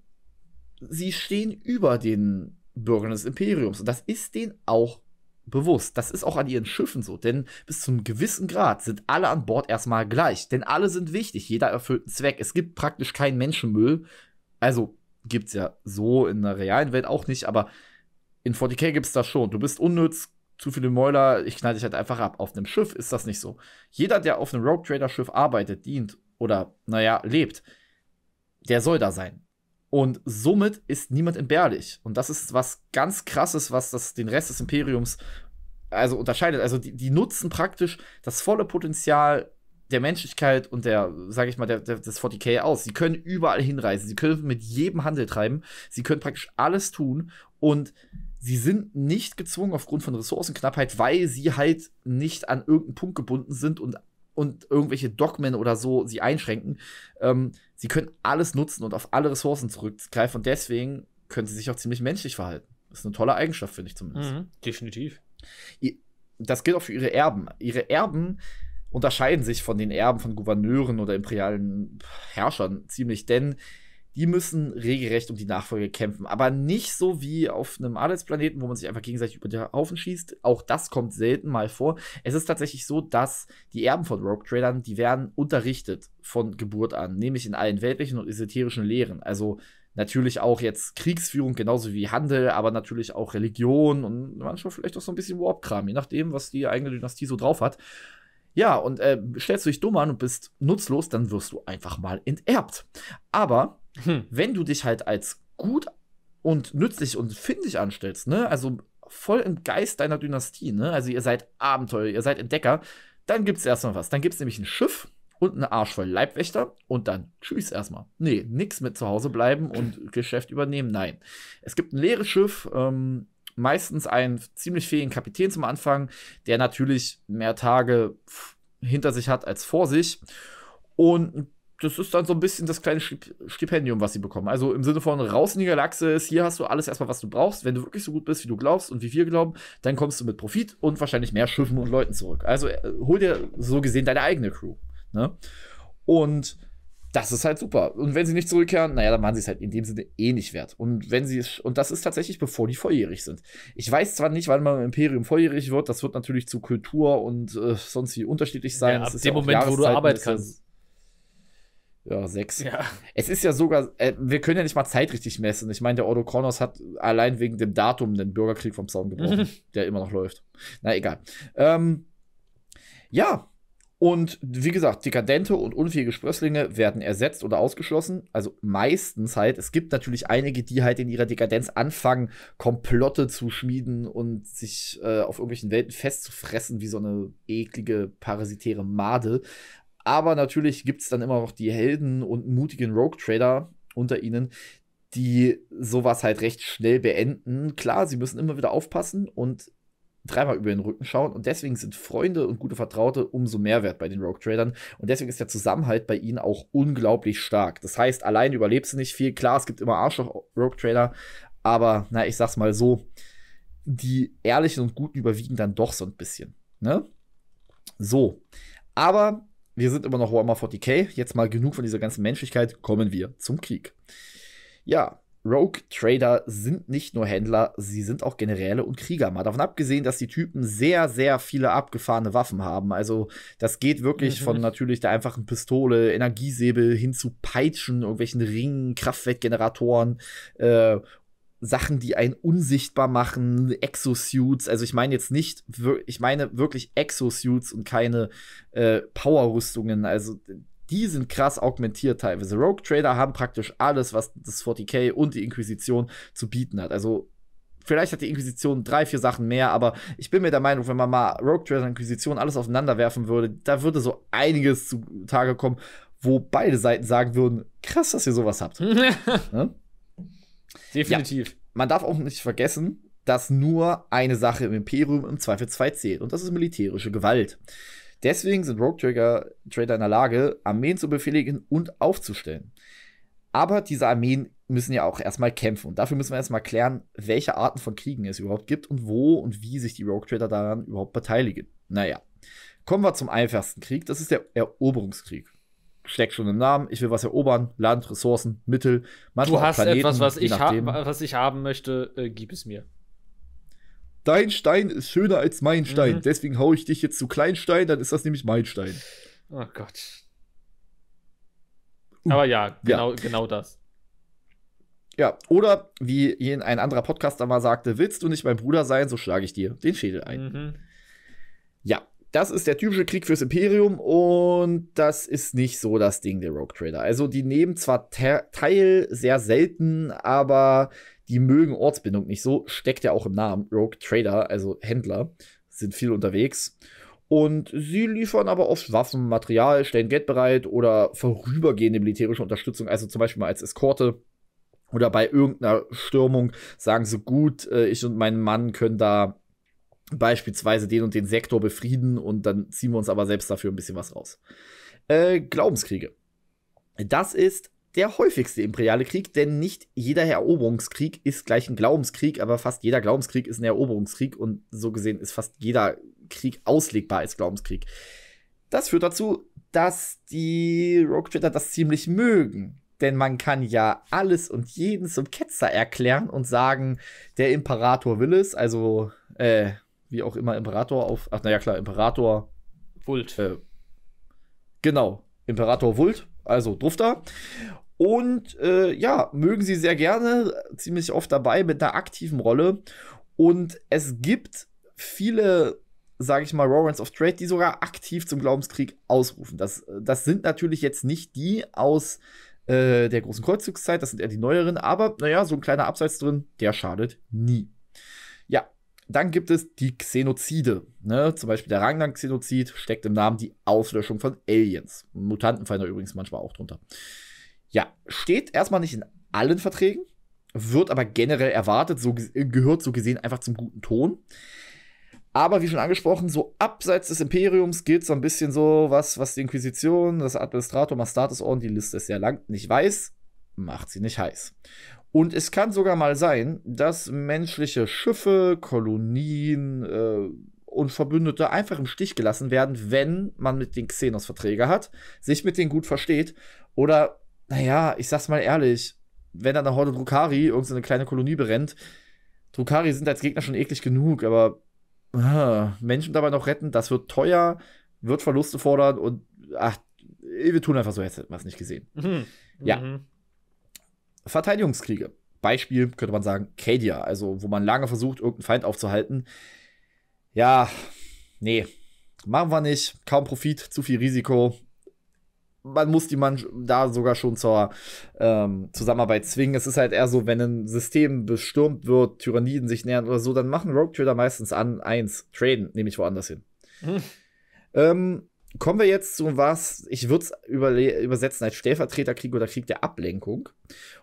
sie stehen über den Bürgern des Imperiums. Und das ist denen auch bewusst. Das ist auch an ihren Schiffen so, denn bis zum gewissen Grad sind alle an Bord erstmal gleich, denn alle sind wichtig, jeder erfüllt einen Zweck. Es gibt praktisch keinen Menschenmüll. Also gibt es ja so in der realen Welt auch nicht, aber in 40k gibt es das schon. Du bist unnütz, zu viele Mäuler, ich knall dich halt einfach ab. Auf einem Schiff ist das nicht so. Jeder, der auf einem Rogue Trader Schiff arbeitet, dient oder, naja, lebt, der soll da sein. Und somit ist niemand entbehrlich. Und das ist was ganz Krasses, was das, den Rest des Imperiums also unterscheidet. Also die, die nutzen praktisch das volle Potenzial der Menschlichkeit und der, sage ich mal, der, der, des 40k aus. Sie können überall hinreisen, sie können mit jedem Handel treiben, sie können praktisch alles tun und sie sind nicht gezwungen aufgrund von Ressourcenknappheit, weil sie halt nicht an irgendeinen Punkt gebunden sind und, und irgendwelche Dogmen oder so sie einschränken. Ähm, sie können alles nutzen und auf alle Ressourcen zurückgreifen und deswegen können sie sich auch ziemlich menschlich verhalten. Das ist eine tolle Eigenschaft, finde ich zumindest. Mhm, definitiv. Das gilt auch für ihre Erben. Ihre Erben unterscheiden sich von den Erben von Gouverneuren oder imperialen Herrschern ziemlich, denn die müssen regelrecht um die Nachfolge kämpfen. Aber nicht so wie auf einem Adelsplaneten, wo man sich einfach gegenseitig über den Haufen schießt. Auch das kommt selten mal vor. Es ist tatsächlich so, dass die Erben von Rogue Tradern, die werden unterrichtet von Geburt an, nämlich in allen weltlichen und esoterischen Lehren. Also natürlich auch jetzt Kriegsführung genauso wie Handel, aber natürlich auch Religion und manchmal vielleicht auch so ein bisschen Warp-Kram, je nachdem, was die eigene Dynastie so drauf hat. Ja, und äh, stellst du dich dumm an und bist nutzlos, dann wirst du einfach mal enterbt. Aber hm. Wenn du dich halt als gut und nützlich und findig anstellst, ne? Also voll im Geist deiner Dynastie, ne? Also ihr seid Abenteuer, ihr seid Entdecker, dann gibt's erstmal was. Dann gibt's nämlich ein Schiff und einen Arsch voll Leibwächter und dann tschüss erstmal. Nee, nix mit zu Hause bleiben und Geschäft übernehmen. Nein. Es gibt ein leeres Schiff, ähm, meistens einen ziemlich fähigen Kapitän zum Anfang, der natürlich mehr Tage hinter sich hat als vor sich und ein das ist dann so ein bisschen das kleine Stipendium, was sie bekommen. Also im Sinne von raus in die Galaxis, hier hast du alles erstmal, was du brauchst. Wenn du wirklich so gut bist, wie du glaubst und wie wir glauben, dann kommst du mit Profit und wahrscheinlich mehr Schiffen und Leuten zurück. Also äh, hol dir so gesehen deine eigene Crew. Ne? Und das ist halt super. Und wenn sie nicht zurückkehren, naja, dann waren sie es halt in dem Sinne eh nicht wert. Und wenn sie es, und das ist tatsächlich, bevor die volljährig sind. Ich weiß zwar nicht, wann man im Imperium volljährig wird, das wird natürlich zu Kultur und äh, sonst wie unterschiedlich sein. Ja, ab dem ja Moment, wo du Arbeit kannst. Ja, sechs. Ja. Es ist ja sogar, äh, wir können ja nicht mal zeitrichtig messen. Ich meine, der Otto Kronos hat allein wegen dem Datum den Bürgerkrieg vom Zaun gebrochen, mhm. der immer noch läuft. Na egal. Ähm, ja, und wie gesagt, dekadente und unfähige Sprösslinge werden ersetzt oder ausgeschlossen. Also meistens halt. Es gibt natürlich einige, die halt in ihrer Dekadenz anfangen, Komplotte zu schmieden und sich äh, auf irgendwelchen Welten festzufressen, wie so eine eklige, parasitäre Made. Aber natürlich gibt es dann immer noch die Helden und mutigen Rogue-Trader unter ihnen, die sowas halt recht schnell beenden. Klar, sie müssen immer wieder aufpassen und dreimal über den Rücken schauen. Und deswegen sind Freunde und gute Vertraute umso mehr wert bei den Rogue Tradern. Und deswegen ist der Zusammenhalt bei ihnen auch unglaublich stark. Das heißt, allein überlebst du nicht viel. Klar, es gibt immer Arschloch Rogue Trader. Aber, na, ich sag's mal so, die ehrlichen und guten überwiegen dann doch so ein bisschen. Ne? So. Aber wir sind immer noch Warhammer 40k. Jetzt mal genug von dieser ganzen Menschlichkeit. Kommen wir zum Krieg. Ja, Rogue Trader sind nicht nur Händler, sie sind auch Generäle und Krieger. Mal davon abgesehen, dass die Typen sehr, sehr viele abgefahrene Waffen haben. Also, das geht wirklich mhm. von natürlich der einfachen Pistole, Energiesäbel hin zu Peitschen, irgendwelchen Ringen, Kraftwertgeneratoren äh, Sachen, die einen unsichtbar machen, Exosuits. Also ich meine jetzt nicht, ich meine wirklich Exosuits und keine äh, Powerrüstungen. Also die sind krass augmentiert teilweise. Rogue Trader haben praktisch alles, was das 40k und die Inquisition zu bieten hat. Also vielleicht hat die Inquisition drei, vier Sachen mehr, aber ich bin mir der Meinung, wenn man mal Rogue Trader und Inquisition alles aufeinander werfen würde, da würde so einiges zutage kommen, wo beide Seiten sagen würden, krass, dass ihr sowas habt. ja? Ne? Definitiv. Ja. Man darf auch nicht vergessen, dass nur eine Sache im Imperium im Zweifel 2 zählt und das ist militärische Gewalt. Deswegen sind Rogue Trader, Trader in der Lage, Armeen zu befehligen und aufzustellen. Aber diese Armeen müssen ja auch erstmal kämpfen und dafür müssen wir erstmal klären, welche Arten von Kriegen es überhaupt gibt und wo und wie sich die Rogue Trader daran überhaupt beteiligen. Naja, kommen wir zum einfachsten Krieg, das ist der Eroberungskrieg steckt schon im Namen. Ich will was erobern, Land, Ressourcen, Mittel. du hast Planeten, etwas, was ich, was ich haben möchte, äh, gib es mir. Dein Stein ist schöner als mein Stein. Mhm. Deswegen haue ich dich jetzt zu Kleinstein, dann ist das nämlich mein Stein. Oh Gott. Uh. Aber ja, genau, ja. genau das. Ja, oder wie ein anderer Podcaster mal sagte, willst du nicht mein Bruder sein, so schlage ich dir den Schädel ein. Mhm. Ja, das ist der typische Krieg fürs Imperium und das ist nicht so das Ding der Rogue Trader. Also die nehmen zwar teil, sehr selten, aber die mögen Ortsbindung nicht so. Steckt ja auch im Namen Rogue Trader, also Händler, sind viel unterwegs. Und sie liefern aber oft Waffen, Material, stellen Geld bereit oder vorübergehende militärische Unterstützung, also zum Beispiel mal als Eskorte oder bei irgendeiner Stürmung sagen sie gut, äh, ich und mein Mann können da beispielsweise den und den Sektor befrieden und dann ziehen wir uns aber selbst dafür ein bisschen was raus. Äh, Glaubenskriege. Das ist der häufigste imperiale Krieg, denn nicht jeder Eroberungskrieg ist gleich ein Glaubenskrieg, aber fast jeder Glaubenskrieg ist ein Eroberungskrieg und so gesehen ist fast jeder Krieg auslegbar als Glaubenskrieg. Das führt dazu, dass die Rogue-Twitter das ziemlich mögen. Denn man kann ja alles und jeden zum Ketzer erklären und sagen, der Imperator will es, also äh, wie auch immer Imperator auf. Ach, naja, klar, Imperator. Vult. Äh, genau, Imperator Vult, also Drufter. Und äh, ja, mögen sie sehr gerne, ziemlich oft dabei mit einer aktiven Rolle. Und es gibt viele, sage ich mal, Warrants of Trade, die sogar aktiv zum Glaubenskrieg ausrufen. Das, das sind natürlich jetzt nicht die aus äh, der großen Kreuzzugszeit, das sind eher die neueren, aber naja, so ein kleiner Abseits drin, der schadet nie. Dann gibt es die Xenozide. Ne? Zum Beispiel der Ranglang-Xenozid steckt im Namen die Auslöschung von Aliens. Mutanten fallen da übrigens manchmal auch drunter. Ja, steht erstmal nicht in allen Verträgen, wird aber generell erwartet, so gehört so gesehen einfach zum guten Ton. Aber wie schon angesprochen, so abseits des Imperiums gilt so ein bisschen so, was, was die Inquisition, das Administrator Mastatus Orden, die Liste ist sehr lang, nicht weiß, macht sie nicht heiß. Und es kann sogar mal sein, dass menschliche Schiffe, Kolonien äh, und Verbündete einfach im Stich gelassen werden, wenn man mit den Xenos Verträge hat, sich mit denen gut versteht. Oder, naja, ich sag's mal ehrlich, wenn dann eine Horde Drukari irgendeine kleine Kolonie brennt, Drukari sind als Gegner schon eklig genug, aber äh, Menschen dabei noch retten, das wird teuer, wird Verluste fordern und ach, wir tun einfach so, als hätten wir es nicht gesehen. Mhm. Ja. Mhm. Verteidigungskriege. Beispiel könnte man sagen, Cadia, also wo man lange versucht, irgendeinen Feind aufzuhalten. Ja, nee, machen wir nicht. Kaum Profit, zu viel Risiko. Man muss die man da sogar schon zur ähm, Zusammenarbeit zwingen. Es ist halt eher so, wenn ein System bestürmt wird, Tyranniden sich nähern oder so, dann machen Rogue Trader meistens an eins, traden, nämlich woanders hin. Hm. Ähm, Kommen wir jetzt zu was, ich würde es übersetzen als Stellvertreterkrieg oder Krieg der Ablenkung.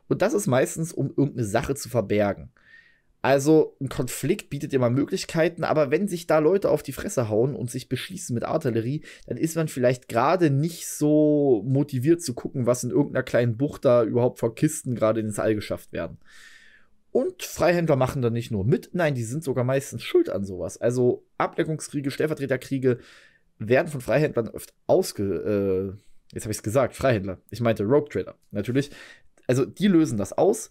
Und das ist meistens, um irgendeine Sache zu verbergen. Also ein Konflikt bietet immer Möglichkeiten, aber wenn sich da Leute auf die Fresse hauen und sich beschießen mit Artillerie, dann ist man vielleicht gerade nicht so motiviert zu gucken, was in irgendeiner kleinen Bucht da überhaupt vor Kisten gerade ins All geschafft werden. Und Freihändler machen da nicht nur mit, nein, die sind sogar meistens schuld an sowas. Also Ablenkungskriege, Stellvertreterkriege, werden von Freihändlern oft ausge. Äh, jetzt habe ich es gesagt, Freihändler. Ich meinte Rogue Trader, natürlich. Also die lösen das aus,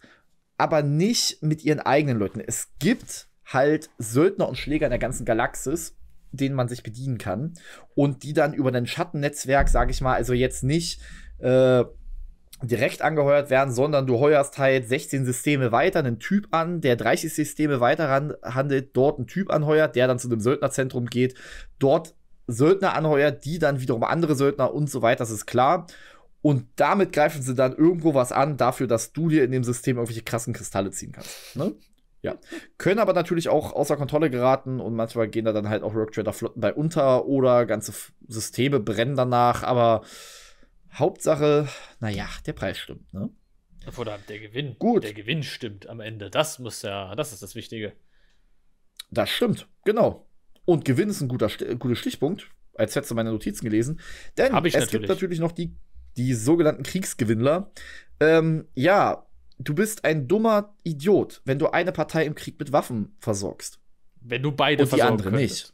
aber nicht mit ihren eigenen Leuten. Es gibt halt Söldner und Schläger in der ganzen Galaxis, denen man sich bedienen kann. Und die dann über ein Schattennetzwerk, sage ich mal, also jetzt nicht. Äh, direkt angeheuert werden, sondern du heuerst halt 16 Systeme weiter einen Typ an, der 30 Systeme weiter handelt, dort einen Typ anheuert, der dann zu dem Söldnerzentrum geht, dort Söldner anheuert, die dann wiederum andere Söldner und so weiter, das ist klar. Und damit greifen sie dann irgendwo was an, dafür, dass du dir in dem System irgendwelche krassen Kristalle ziehen kannst. Ne? Ja. Können aber natürlich auch außer Kontrolle geraten und manchmal gehen da dann halt auch Trader flotten bei unter oder ganze Systeme brennen danach, aber Hauptsache, naja, der Preis stimmt, ne? Vor der Gewinn. Gut. Der Gewinn stimmt am Ende. Das muss ja, das ist das Wichtige. Das stimmt, genau. Und Gewinn ist ein guter, äh, guter Stichpunkt, als hättest du meine Notizen gelesen. Denn es natürlich. gibt natürlich noch die, die sogenannten Kriegsgewinnler. Ähm, ja, du bist ein dummer Idiot, wenn du eine Partei im Krieg mit Waffen versorgst. Wenn du beide versorgst. und die andere könntest. nicht.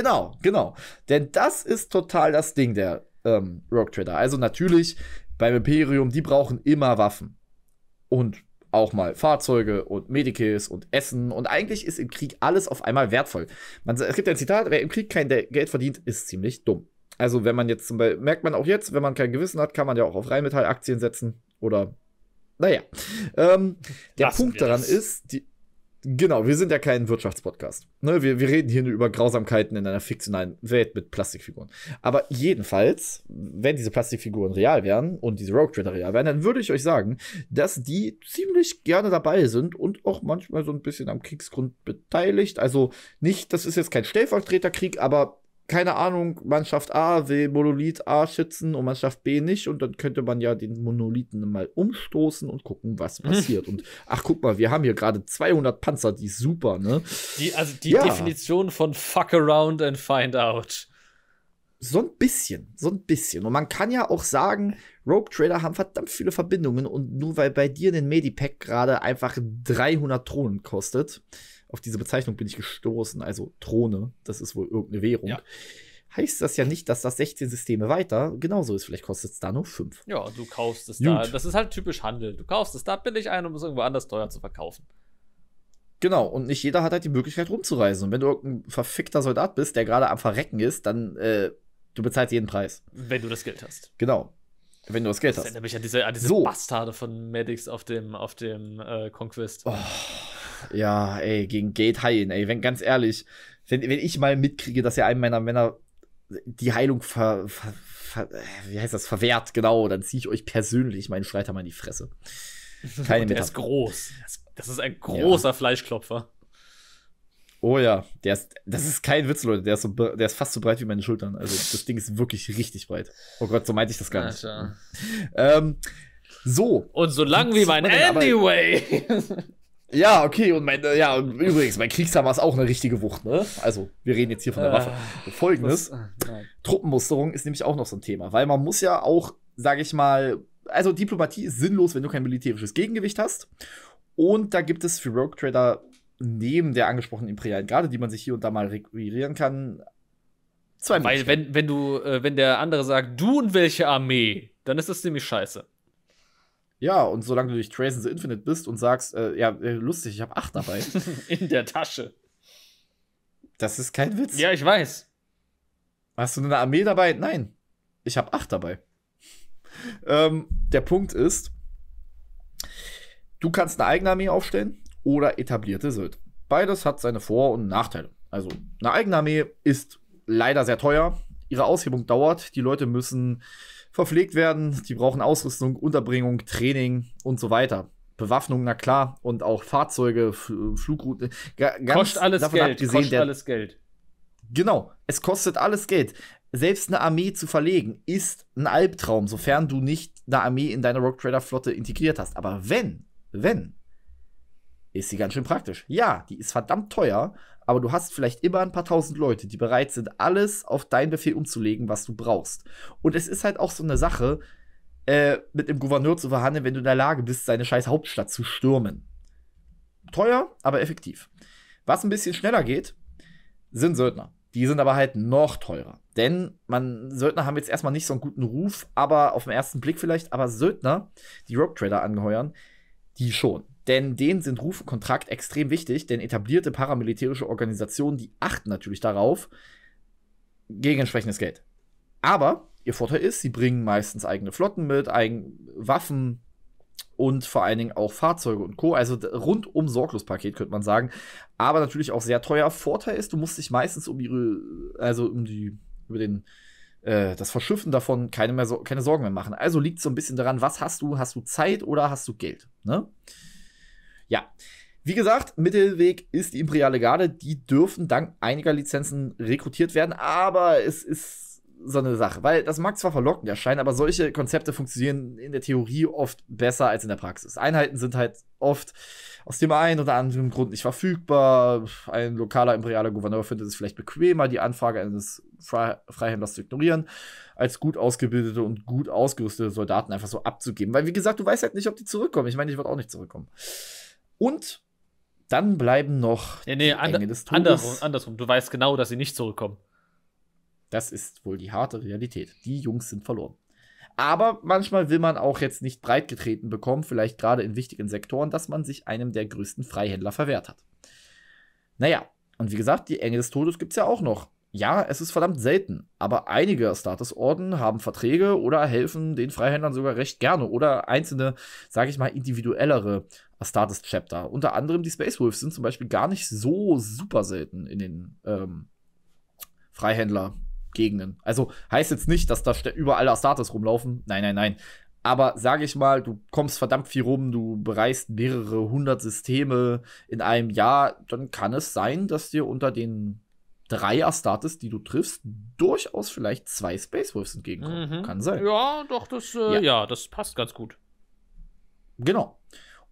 Genau, genau. Denn das ist total das Ding der ähm, Rogue Trader. Also natürlich beim Imperium, die brauchen immer Waffen. Und auch mal Fahrzeuge und Medikis und Essen. Und eigentlich ist im Krieg alles auf einmal wertvoll. Man, es gibt ein Zitat, wer im Krieg kein Geld verdient, ist ziemlich dumm. Also wenn man jetzt zum Beispiel, merkt man auch jetzt, wenn man kein Gewissen hat, kann man ja auch auf Rheinmetallaktien setzen oder naja. Ähm, der Lassen Punkt daran ist, die, Genau, wir sind ja kein Wirtschaftspodcast. Ne, wir, wir reden hier nur über Grausamkeiten in einer fiktionalen Welt mit Plastikfiguren. Aber jedenfalls, wenn diese Plastikfiguren real wären und diese Rogue Trader real wären, dann würde ich euch sagen, dass die ziemlich gerne dabei sind und auch manchmal so ein bisschen am Kriegsgrund beteiligt. Also nicht, das ist jetzt kein Stellvertreterkrieg, aber keine Ahnung, Mannschaft A will Monolith A schützen und Mannschaft B nicht. Und dann könnte man ja den Monolithen mal umstoßen und gucken, was hm. passiert. und ach, guck mal, wir haben hier gerade 200 Panzer, die ist super, ne? Die, also die ja. Definition von fuck around and find out. So ein bisschen, so ein bisschen. Und man kann ja auch sagen, Rogue Trader haben verdammt viele Verbindungen und nur weil bei dir den Medipack gerade einfach 300 Drohnen kostet, auf diese Bezeichnung bin ich gestoßen, also Throne, das ist wohl irgendeine Währung. Ja. Heißt das ja nicht, dass das 16 Systeme weiter genauso ist. Vielleicht kostet es da nur 5. Ja, und du kaufst es Gut. da. Das ist halt typisch Handel. Du kaufst es da billig ein, um es irgendwo anders teuer zu verkaufen. Genau, und nicht jeder hat halt die Möglichkeit rumzureisen. Und wenn du irgendein verfickter Soldat bist, der gerade am Verrecken ist, dann äh, du bezahlst jeden Preis. Wenn du das Geld hast. Genau. Wenn du das Geld das hast. Das erinnert mich an diese, an diese so. Bastarde von Medics auf dem, auf dem äh, Conquest. Oh. Ja, ey, gegen Gate heilen, ey. Wenn ganz ehrlich, wenn, wenn ich mal mitkriege, dass ja einem meiner Männer die Heilung ver, ver, ver, wie heißt das, verwehrt, genau, dann ziehe ich euch persönlich meinen Schreiter mal in die Fresse. Keine Der ist groß. Das ist ein großer ja. Fleischklopfer. Oh ja, der ist, das ist kein Witz, Leute. Der ist, so, der ist fast so breit wie meine Schultern. Also das Ding ist wirklich richtig breit. Oh Gott, so meinte ich das gar nicht. ähm, so. Und so lang wie mein Anyway. Ja, okay, und mein, äh, ja, übrigens, mein Kriegshammer ist auch eine richtige Wucht, ne? Also, wir reden jetzt hier von der Waffe. Ah, äh, Folgendes: was, äh, Truppenmusterung ist nämlich auch noch so ein Thema, weil man muss ja auch, sage ich mal, also Diplomatie ist sinnlos, wenn du kein militärisches Gegengewicht hast. Und da gibt es für Rogue Trader neben der angesprochenen imperialen Garde, die man sich hier und da mal requirieren kann, zwei Weil, wenn, wenn du, äh, wenn der andere sagt, du und welche Armee, dann ist das nämlich scheiße. Ja, und solange du durch in the Infinite bist und sagst, äh, ja, äh, lustig, ich habe acht dabei. In der Tasche. Das ist kein Witz. Ja, ich weiß. Hast du eine Armee dabei? Nein. Ich habe acht dabei. ähm, der Punkt ist, du kannst eine eigene Armee aufstellen oder etablierte Sylt. Beides hat seine Vor- und Nachteile. Also, eine eigene Armee ist leider sehr teuer ihre Aushebung dauert. Die Leute müssen verpflegt werden, die brauchen Ausrüstung, Unterbringung, Training und so weiter. Bewaffnung, na klar, und auch Fahrzeuge, Fl Flugrouten. Kostet alles Geld. Abgesehen, kostet der, alles Geld. Genau, es kostet alles Geld. Selbst eine Armee zu verlegen ist ein Albtraum, sofern du nicht eine Armee in deine Rock Trader Flotte integriert hast. Aber wenn, wenn ist sie ganz schön praktisch. Ja, die ist verdammt teuer, aber du hast vielleicht immer ein paar tausend Leute, die bereit sind, alles auf deinen Befehl umzulegen, was du brauchst. Und es ist halt auch so eine Sache, äh, mit dem Gouverneur zu verhandeln, wenn du in der Lage bist, seine scheiß Hauptstadt zu stürmen. Teuer, aber effektiv. Was ein bisschen schneller geht, sind Söldner. Die sind aber halt noch teurer. Denn man, Söldner haben jetzt erstmal nicht so einen guten Ruf, aber auf den ersten Blick vielleicht, aber Söldner, die Rogue Trader angeheuern, die schon. Denn denen sind Ruf und Kontrakt extrem wichtig, denn etablierte paramilitärische Organisationen, die achten natürlich darauf, gegen entsprechendes Geld. Aber ihr Vorteil ist, sie bringen meistens eigene Flotten mit, eigene Waffen und vor allen Dingen auch Fahrzeuge und Co. Also rundum Sorglospaket, könnte man sagen, aber natürlich auch sehr teuer. Vorteil ist, du musst dich meistens um ihre, also um die über den äh, das Verschiffen davon keine, mehr, keine Sorgen mehr machen. Also liegt so ein bisschen daran, was hast du? Hast du Zeit oder hast du Geld? Ne? Ja. Wie gesagt, Mittelweg ist die Imperiale Garde. Die dürfen dank einiger Lizenzen rekrutiert werden, aber es ist so eine Sache, weil das mag zwar verlockend erscheinen, aber solche Konzepte funktionieren in der Theorie oft besser als in der Praxis. Einheiten sind halt oft aus dem einen oder anderen Grund nicht verfügbar. Ein lokaler imperialer Gouverneur findet es vielleicht bequemer, die Anfrage eines Freihändlers zu ignorieren, als gut ausgebildete und gut ausgerüstete Soldaten einfach so abzugeben. Weil, wie gesagt, du weißt halt nicht, ob die zurückkommen. Ich meine, ich würde auch nicht zurückkommen. Und dann bleiben noch ja, nee, and andersrum, andersrum. Du weißt genau, dass sie nicht zurückkommen. Das ist wohl die harte Realität. Die Jungs sind verloren. Aber manchmal will man auch jetzt nicht breitgetreten bekommen, vielleicht gerade in wichtigen Sektoren, dass man sich einem der größten Freihändler verwehrt hat. Naja, und wie gesagt, die Enge des Todes gibt es ja auch noch ja, es ist verdammt selten, aber einige Statusorden haben Verträge oder helfen den Freihändlern sogar recht gerne oder einzelne, sage ich mal, individuellere Status-Chapter. Unter anderem die Space Wolves sind zum Beispiel gar nicht so super selten in den ähm, Freihändler-Gegenden. Also heißt jetzt nicht, dass da überall Astartes rumlaufen. Nein, nein, nein. Aber sage ich mal, du kommst verdammt viel rum, du bereist mehrere hundert Systeme in einem Jahr, dann kann es sein, dass dir unter den drei Astartes, die du triffst, durchaus vielleicht zwei Space Wolves entgegenkommen. Mhm. Kann sein. Ja, doch, das, äh, ja. ja. das passt ganz gut. Genau.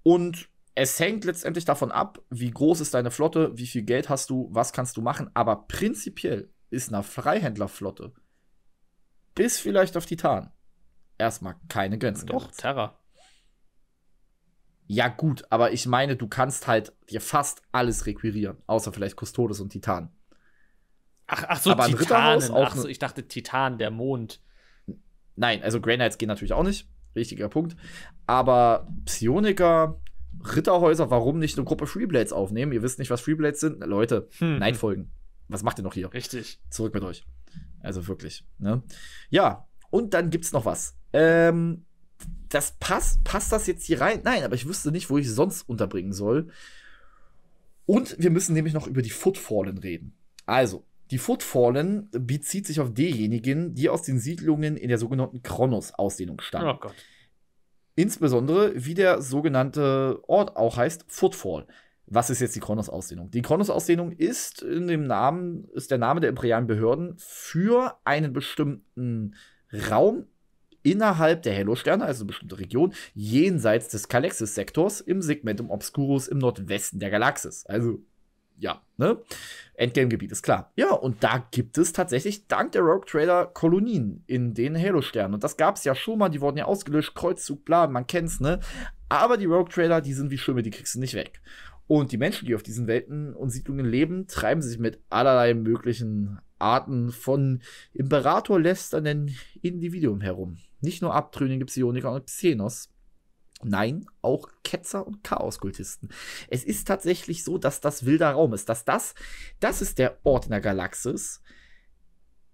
Und es hängt letztendlich davon ab, wie groß ist deine Flotte, wie viel Geld hast du, was kannst du machen. Aber prinzipiell ist eine Freihändlerflotte bis vielleicht auf Titan erstmal keine Grenzen. Doch, gesetzt. Terra. Ja, gut, aber ich meine, du kannst halt dir fast alles requirieren, außer vielleicht Custodes und Titan. Ach, ach so, aber Titanen. Ach so, ne- ich dachte Titan, der Mond. Nein, also Grey Knights gehen natürlich auch nicht. Richtiger Punkt. Aber Psioniker, Ritterhäuser, warum nicht eine Gruppe Freeblades aufnehmen? Ihr wisst nicht, was Freeblades sind? Leute, hm. nein folgen. Was macht ihr noch hier? Richtig. Zurück mit euch. Also wirklich. Ne? Ja, und dann gibt's noch was. Ähm, das passt, passt das jetzt hier rein? Nein, aber ich wüsste nicht, wo ich sonst unterbringen soll. Und wir müssen nämlich noch über die Footfallen reden. Also, die Footfallen bezieht sich auf diejenigen, die aus den Siedlungen in der sogenannten Kronos-Ausdehnung stammen. Oh Gott. Insbesondere, wie der sogenannte Ort auch heißt, Footfall. Was ist jetzt die Kronos-Ausdehnung? Die Kronos-Ausdehnung ist in dem Namen, ist der Name der imperialen Behörden für einen bestimmten Raum innerhalb der Hellosterne, also eine bestimmte Region, jenseits des Kalexis-Sektors im Segmentum Obscurus im Nordwesten der Galaxis. Also ja, ne? Endgame-Gebiet, ist klar. Ja, und da gibt es tatsächlich dank der Rogue Trader Kolonien in den Halo-Sternen. Und das gab es ja schon mal, die wurden ja ausgelöscht, Kreuzzug, bla, man kennt's, ne? Aber die Rogue Trader, die sind wie Schwimmer, die kriegst du nicht weg. Und die Menschen, die auf diesen Welten und Siedlungen leben, treiben sich mit allerlei möglichen Arten von Imperator lästernden Individuum herum. Nicht nur Abtrünnigen Psioniker und Xenos, Nein, auch Ketzer und Chaoskultisten. Es ist tatsächlich so, dass das wilder Raum ist, dass das, das ist der Ort in der Galaxis.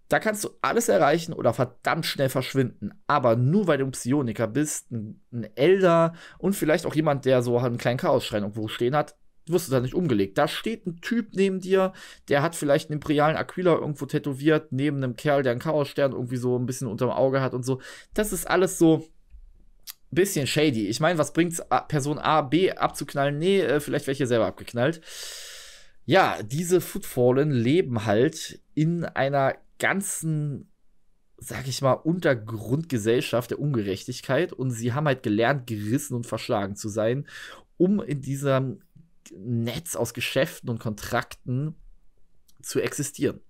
Da kannst du alles erreichen oder verdammt schnell verschwinden. Aber nur weil du ein Psioniker bist, ein, ein Elder und vielleicht auch jemand, der so einen kleinen Chaosschrein irgendwo stehen hat, wirst du da nicht umgelegt. Da steht ein Typ neben dir, der hat vielleicht einen imperialen Aquila irgendwo tätowiert, neben einem Kerl, der einen Chaosstern irgendwie so ein bisschen unterm Auge hat und so. Das ist alles so bisschen shady. Ich meine, was bringt's, Person A, B abzuknallen? Nee, äh, vielleicht welche selber abgeknallt. Ja, diese Footfallen leben halt in einer ganzen, sag ich mal, Untergrundgesellschaft der Ungerechtigkeit und sie haben halt gelernt, gerissen und verschlagen zu sein, um in diesem Netz aus Geschäften und Kontrakten zu existieren.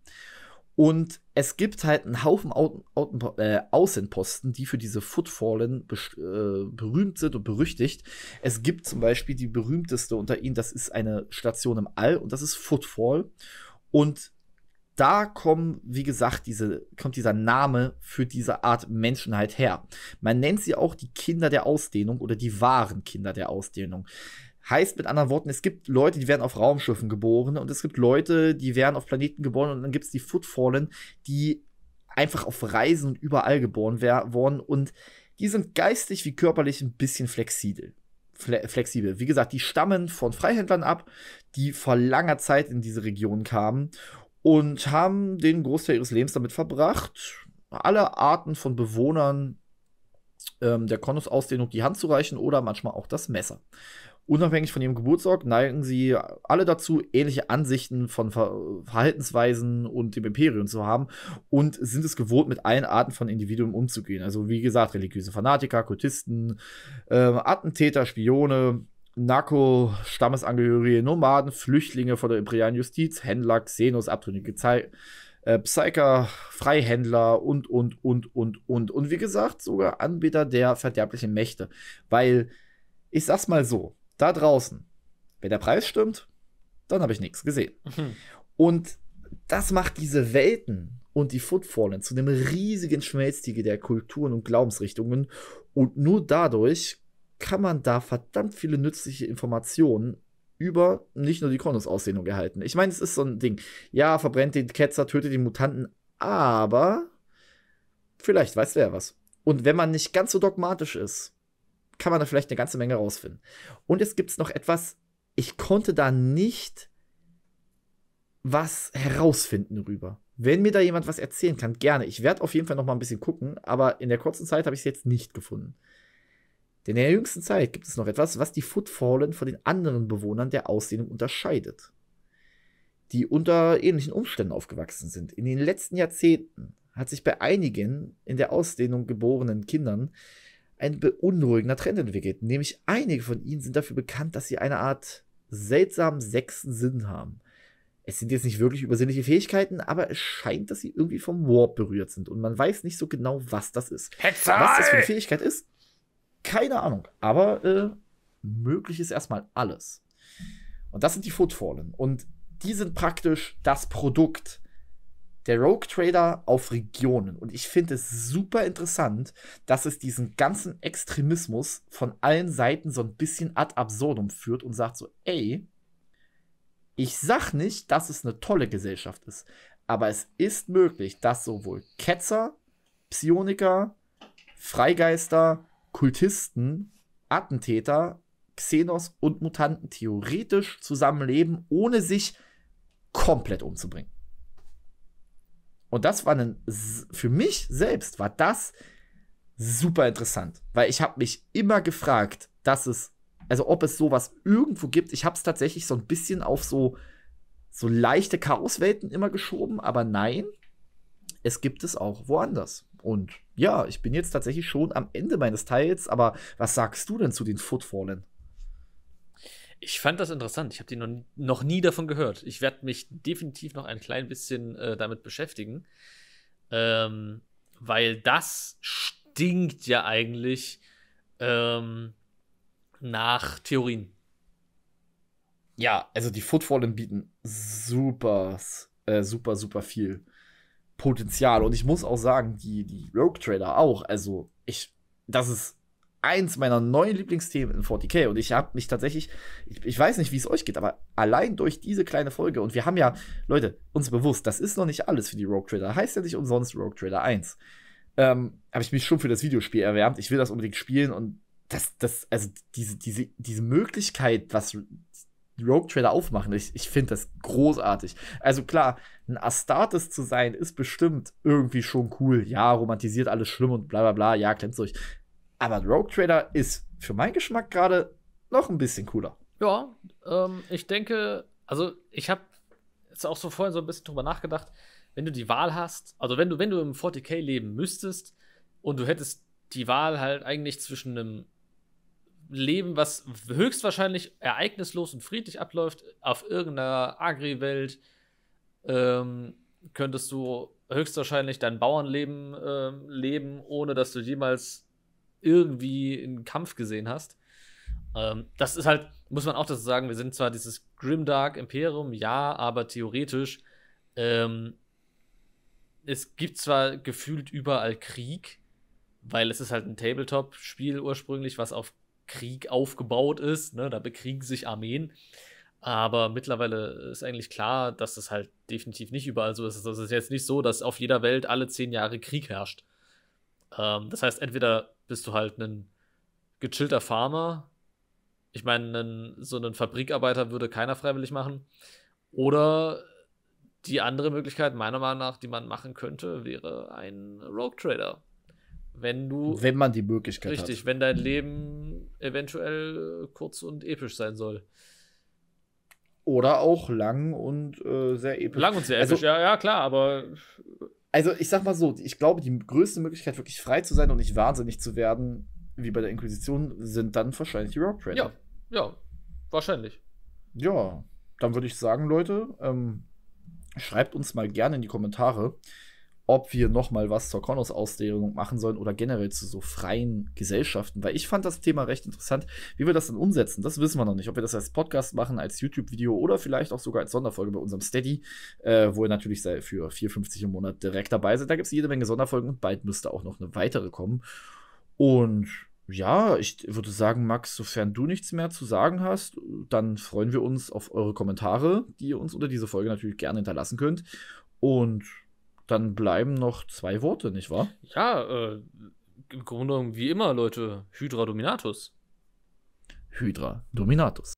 Und es gibt halt einen Haufen Au Au äh, Außenposten, die für diese Footfallen äh, berühmt sind und berüchtigt. Es gibt zum Beispiel die berühmteste unter ihnen, das ist eine Station im All und das ist Footfall. Und da kommen, wie gesagt, diese, kommt dieser Name für diese Art Menschenheit halt her. Man nennt sie auch die Kinder der Ausdehnung oder die wahren Kinder der Ausdehnung. Heißt mit anderen Worten, es gibt Leute, die werden auf Raumschiffen geboren und es gibt Leute, die werden auf Planeten geboren und dann gibt es die Footfallen, die einfach auf Reisen und überall geboren worden und die sind geistig wie körperlich ein bisschen flexibel. Fle flexibel. Wie gesagt, die stammen von Freihändlern ab, die vor langer Zeit in diese Region kamen und haben den Großteil ihres Lebens damit verbracht, alle Arten von Bewohnern ähm, der Konusausdehnung die Hand zu reichen oder manchmal auch das Messer. Unabhängig von ihrem Geburtsort neigen sie alle dazu, ähnliche Ansichten von Ver Verhaltensweisen und dem Imperium zu haben und sind es gewohnt, mit allen Arten von Individuen umzugehen. Also wie gesagt, religiöse Fanatiker, Kultisten, äh, Attentäter, Spione, Narko, Stammesangehörige, Nomaden, Flüchtlinge vor der imperialen Justiz, Händler, Xenos, abtrünnige Zeit. Äh, Psyker, Freihändler und, und, und, und, und. Und wie gesagt, sogar Anbieter der verderblichen Mächte. Weil, ich sag's mal so, da draußen, wenn der Preis stimmt, dann habe ich nichts gesehen. Mhm. Und das macht diese Welten und die Footfallen zu einem riesigen Schmelztiege der Kulturen und Glaubensrichtungen. Und nur dadurch kann man da verdammt viele nützliche Informationen über nicht nur die Kronos-Ausdehnung erhalten. Ich meine, es ist so ein Ding. Ja, verbrennt den Ketzer, tötet den Mutanten, aber vielleicht weiß wer was. Und wenn man nicht ganz so dogmatisch ist, kann man da vielleicht eine ganze Menge rausfinden. Und es gibt noch etwas, ich konnte da nicht was herausfinden rüber. Wenn mir da jemand was erzählen kann, gerne. Ich werde auf jeden Fall noch mal ein bisschen gucken, aber in der kurzen Zeit habe ich es jetzt nicht gefunden. Denn in der jüngsten Zeit gibt es noch etwas, was die Footfallen von den anderen Bewohnern der Ausdehnung unterscheidet. Die unter ähnlichen Umständen aufgewachsen sind. In den letzten Jahrzehnten hat sich bei einigen in der Ausdehnung geborenen Kindern ein beunruhigender Trend entwickelt. Nämlich einige von ihnen sind dafür bekannt, dass sie eine Art seltsamen sechsten Sinn haben. Es sind jetzt nicht wirklich übersinnliche Fähigkeiten, aber es scheint, dass sie irgendwie vom Warp berührt sind und man weiß nicht so genau, was das ist. Hexerei! Was das für eine Fähigkeit ist, keine Ahnung. Aber äh, möglich ist erstmal alles. Und das sind die Footfallen. Und die sind praktisch das Produkt der Rogue Trader auf Regionen. Und ich finde es super interessant, dass es diesen ganzen Extremismus von allen Seiten so ein bisschen ad absurdum führt und sagt so, ey, ich sag nicht, dass es eine tolle Gesellschaft ist, aber es ist möglich, dass sowohl Ketzer, Psioniker, Freigeister, Kultisten, Attentäter, Xenos und Mutanten theoretisch zusammenleben, ohne sich komplett umzubringen. Und das war ein, für mich selbst war das super interessant, weil ich habe mich immer gefragt, dass es, also ob es sowas irgendwo gibt. Ich habe es tatsächlich so ein bisschen auf so, so leichte Chaoswelten immer geschoben, aber nein, es gibt es auch woanders. Und ja, ich bin jetzt tatsächlich schon am Ende meines Teils, aber was sagst du denn zu den Footfallen? Ich fand das interessant. Ich habe die noch, noch nie davon gehört. Ich werde mich definitiv noch ein klein bisschen äh, damit beschäftigen. Ähm, weil das stinkt ja eigentlich ähm, nach Theorien. Ja, also die Footfallen bieten super, äh, super, super viel Potenzial. Und ich muss auch sagen, die, die Rogue Trader auch. Also, ich, das ist eins meiner neuen Lieblingsthemen in 40k. Und ich habe mich tatsächlich, ich, ich weiß nicht, wie es euch geht, aber allein durch diese kleine Folge, und wir haben ja, Leute, uns bewusst, das ist noch nicht alles für die Rogue Trader. Heißt ja nicht umsonst Rogue Trader 1. Ähm, habe ich mich schon für das Videospiel erwärmt. Ich will das unbedingt spielen und das, das, also diese, diese, diese Möglichkeit, was Rogue Trader aufmachen, ich, ich finde das großartig. Also klar, ein Astartes zu sein, ist bestimmt irgendwie schon cool. Ja, romantisiert alles schlimm und bla bla bla, ja, klemmt euch. Aber Rogue Trader ist für meinen Geschmack gerade noch ein bisschen cooler. Ja, ähm, ich denke, also ich habe jetzt auch so vorhin so ein bisschen drüber nachgedacht, wenn du die Wahl hast, also wenn du, wenn du im 40k leben müsstest und du hättest die Wahl halt eigentlich zwischen einem Leben, was höchstwahrscheinlich ereignislos und friedlich abläuft, auf irgendeiner Agri-Welt, ähm, könntest du höchstwahrscheinlich dein Bauernleben ähm, leben, ohne dass du jemals irgendwie in Kampf gesehen hast. Ähm, das ist halt, muss man auch dazu sagen, wir sind zwar dieses Grimdark Imperium, ja, aber theoretisch, ähm, es gibt zwar gefühlt überall Krieg, weil es ist halt ein Tabletop-Spiel ursprünglich, was auf Krieg aufgebaut ist. Ne? Da bekriegen sich Armeen. Aber mittlerweile ist eigentlich klar, dass es das halt definitiv nicht überall so ist. Also es ist jetzt nicht so, dass auf jeder Welt alle zehn Jahre Krieg herrscht. Ähm, das heißt, entweder bist du halt ein gechillter Farmer. Ich meine, so einen Fabrikarbeiter würde keiner freiwillig machen. Oder die andere Möglichkeit, meiner Meinung nach, die man machen könnte, wäre ein Rogue Trader. Wenn du. Wenn man die Möglichkeit richtig, hat. Richtig, wenn dein Leben eventuell kurz und episch sein soll. Oder auch lang und äh, sehr episch. Lang und sehr also episch, also, ja, ja, klar, aber also ich sag mal so, ich glaube, die größte Möglichkeit, wirklich frei zu sein und nicht wahnsinnig zu werden, wie bei der Inquisition, sind dann wahrscheinlich die Rock -Trainer. Ja, ja, wahrscheinlich. Ja, dann würde ich sagen, Leute, ähm, schreibt uns mal gerne in die Kommentare, ob wir nochmal was zur Konus-Ausdehnung machen sollen oder generell zu so freien Gesellschaften, weil ich fand das Thema recht interessant. Wie wir das dann umsetzen, das wissen wir noch nicht. Ob wir das als Podcast machen, als YouTube-Video oder vielleicht auch sogar als Sonderfolge bei unserem Steady, äh, wo ihr natürlich für 4,50 im Monat direkt dabei seid. Da gibt es jede Menge Sonderfolgen und bald müsste auch noch eine weitere kommen. Und ja, ich würde sagen, Max, sofern du nichts mehr zu sagen hast, dann freuen wir uns auf eure Kommentare, die ihr uns unter diese Folge natürlich gerne hinterlassen könnt. Und dann bleiben noch zwei Worte, nicht wahr? Ja, äh, im Grunde genommen wie immer, Leute, Hydra Dominatus. Hydra Dominatus.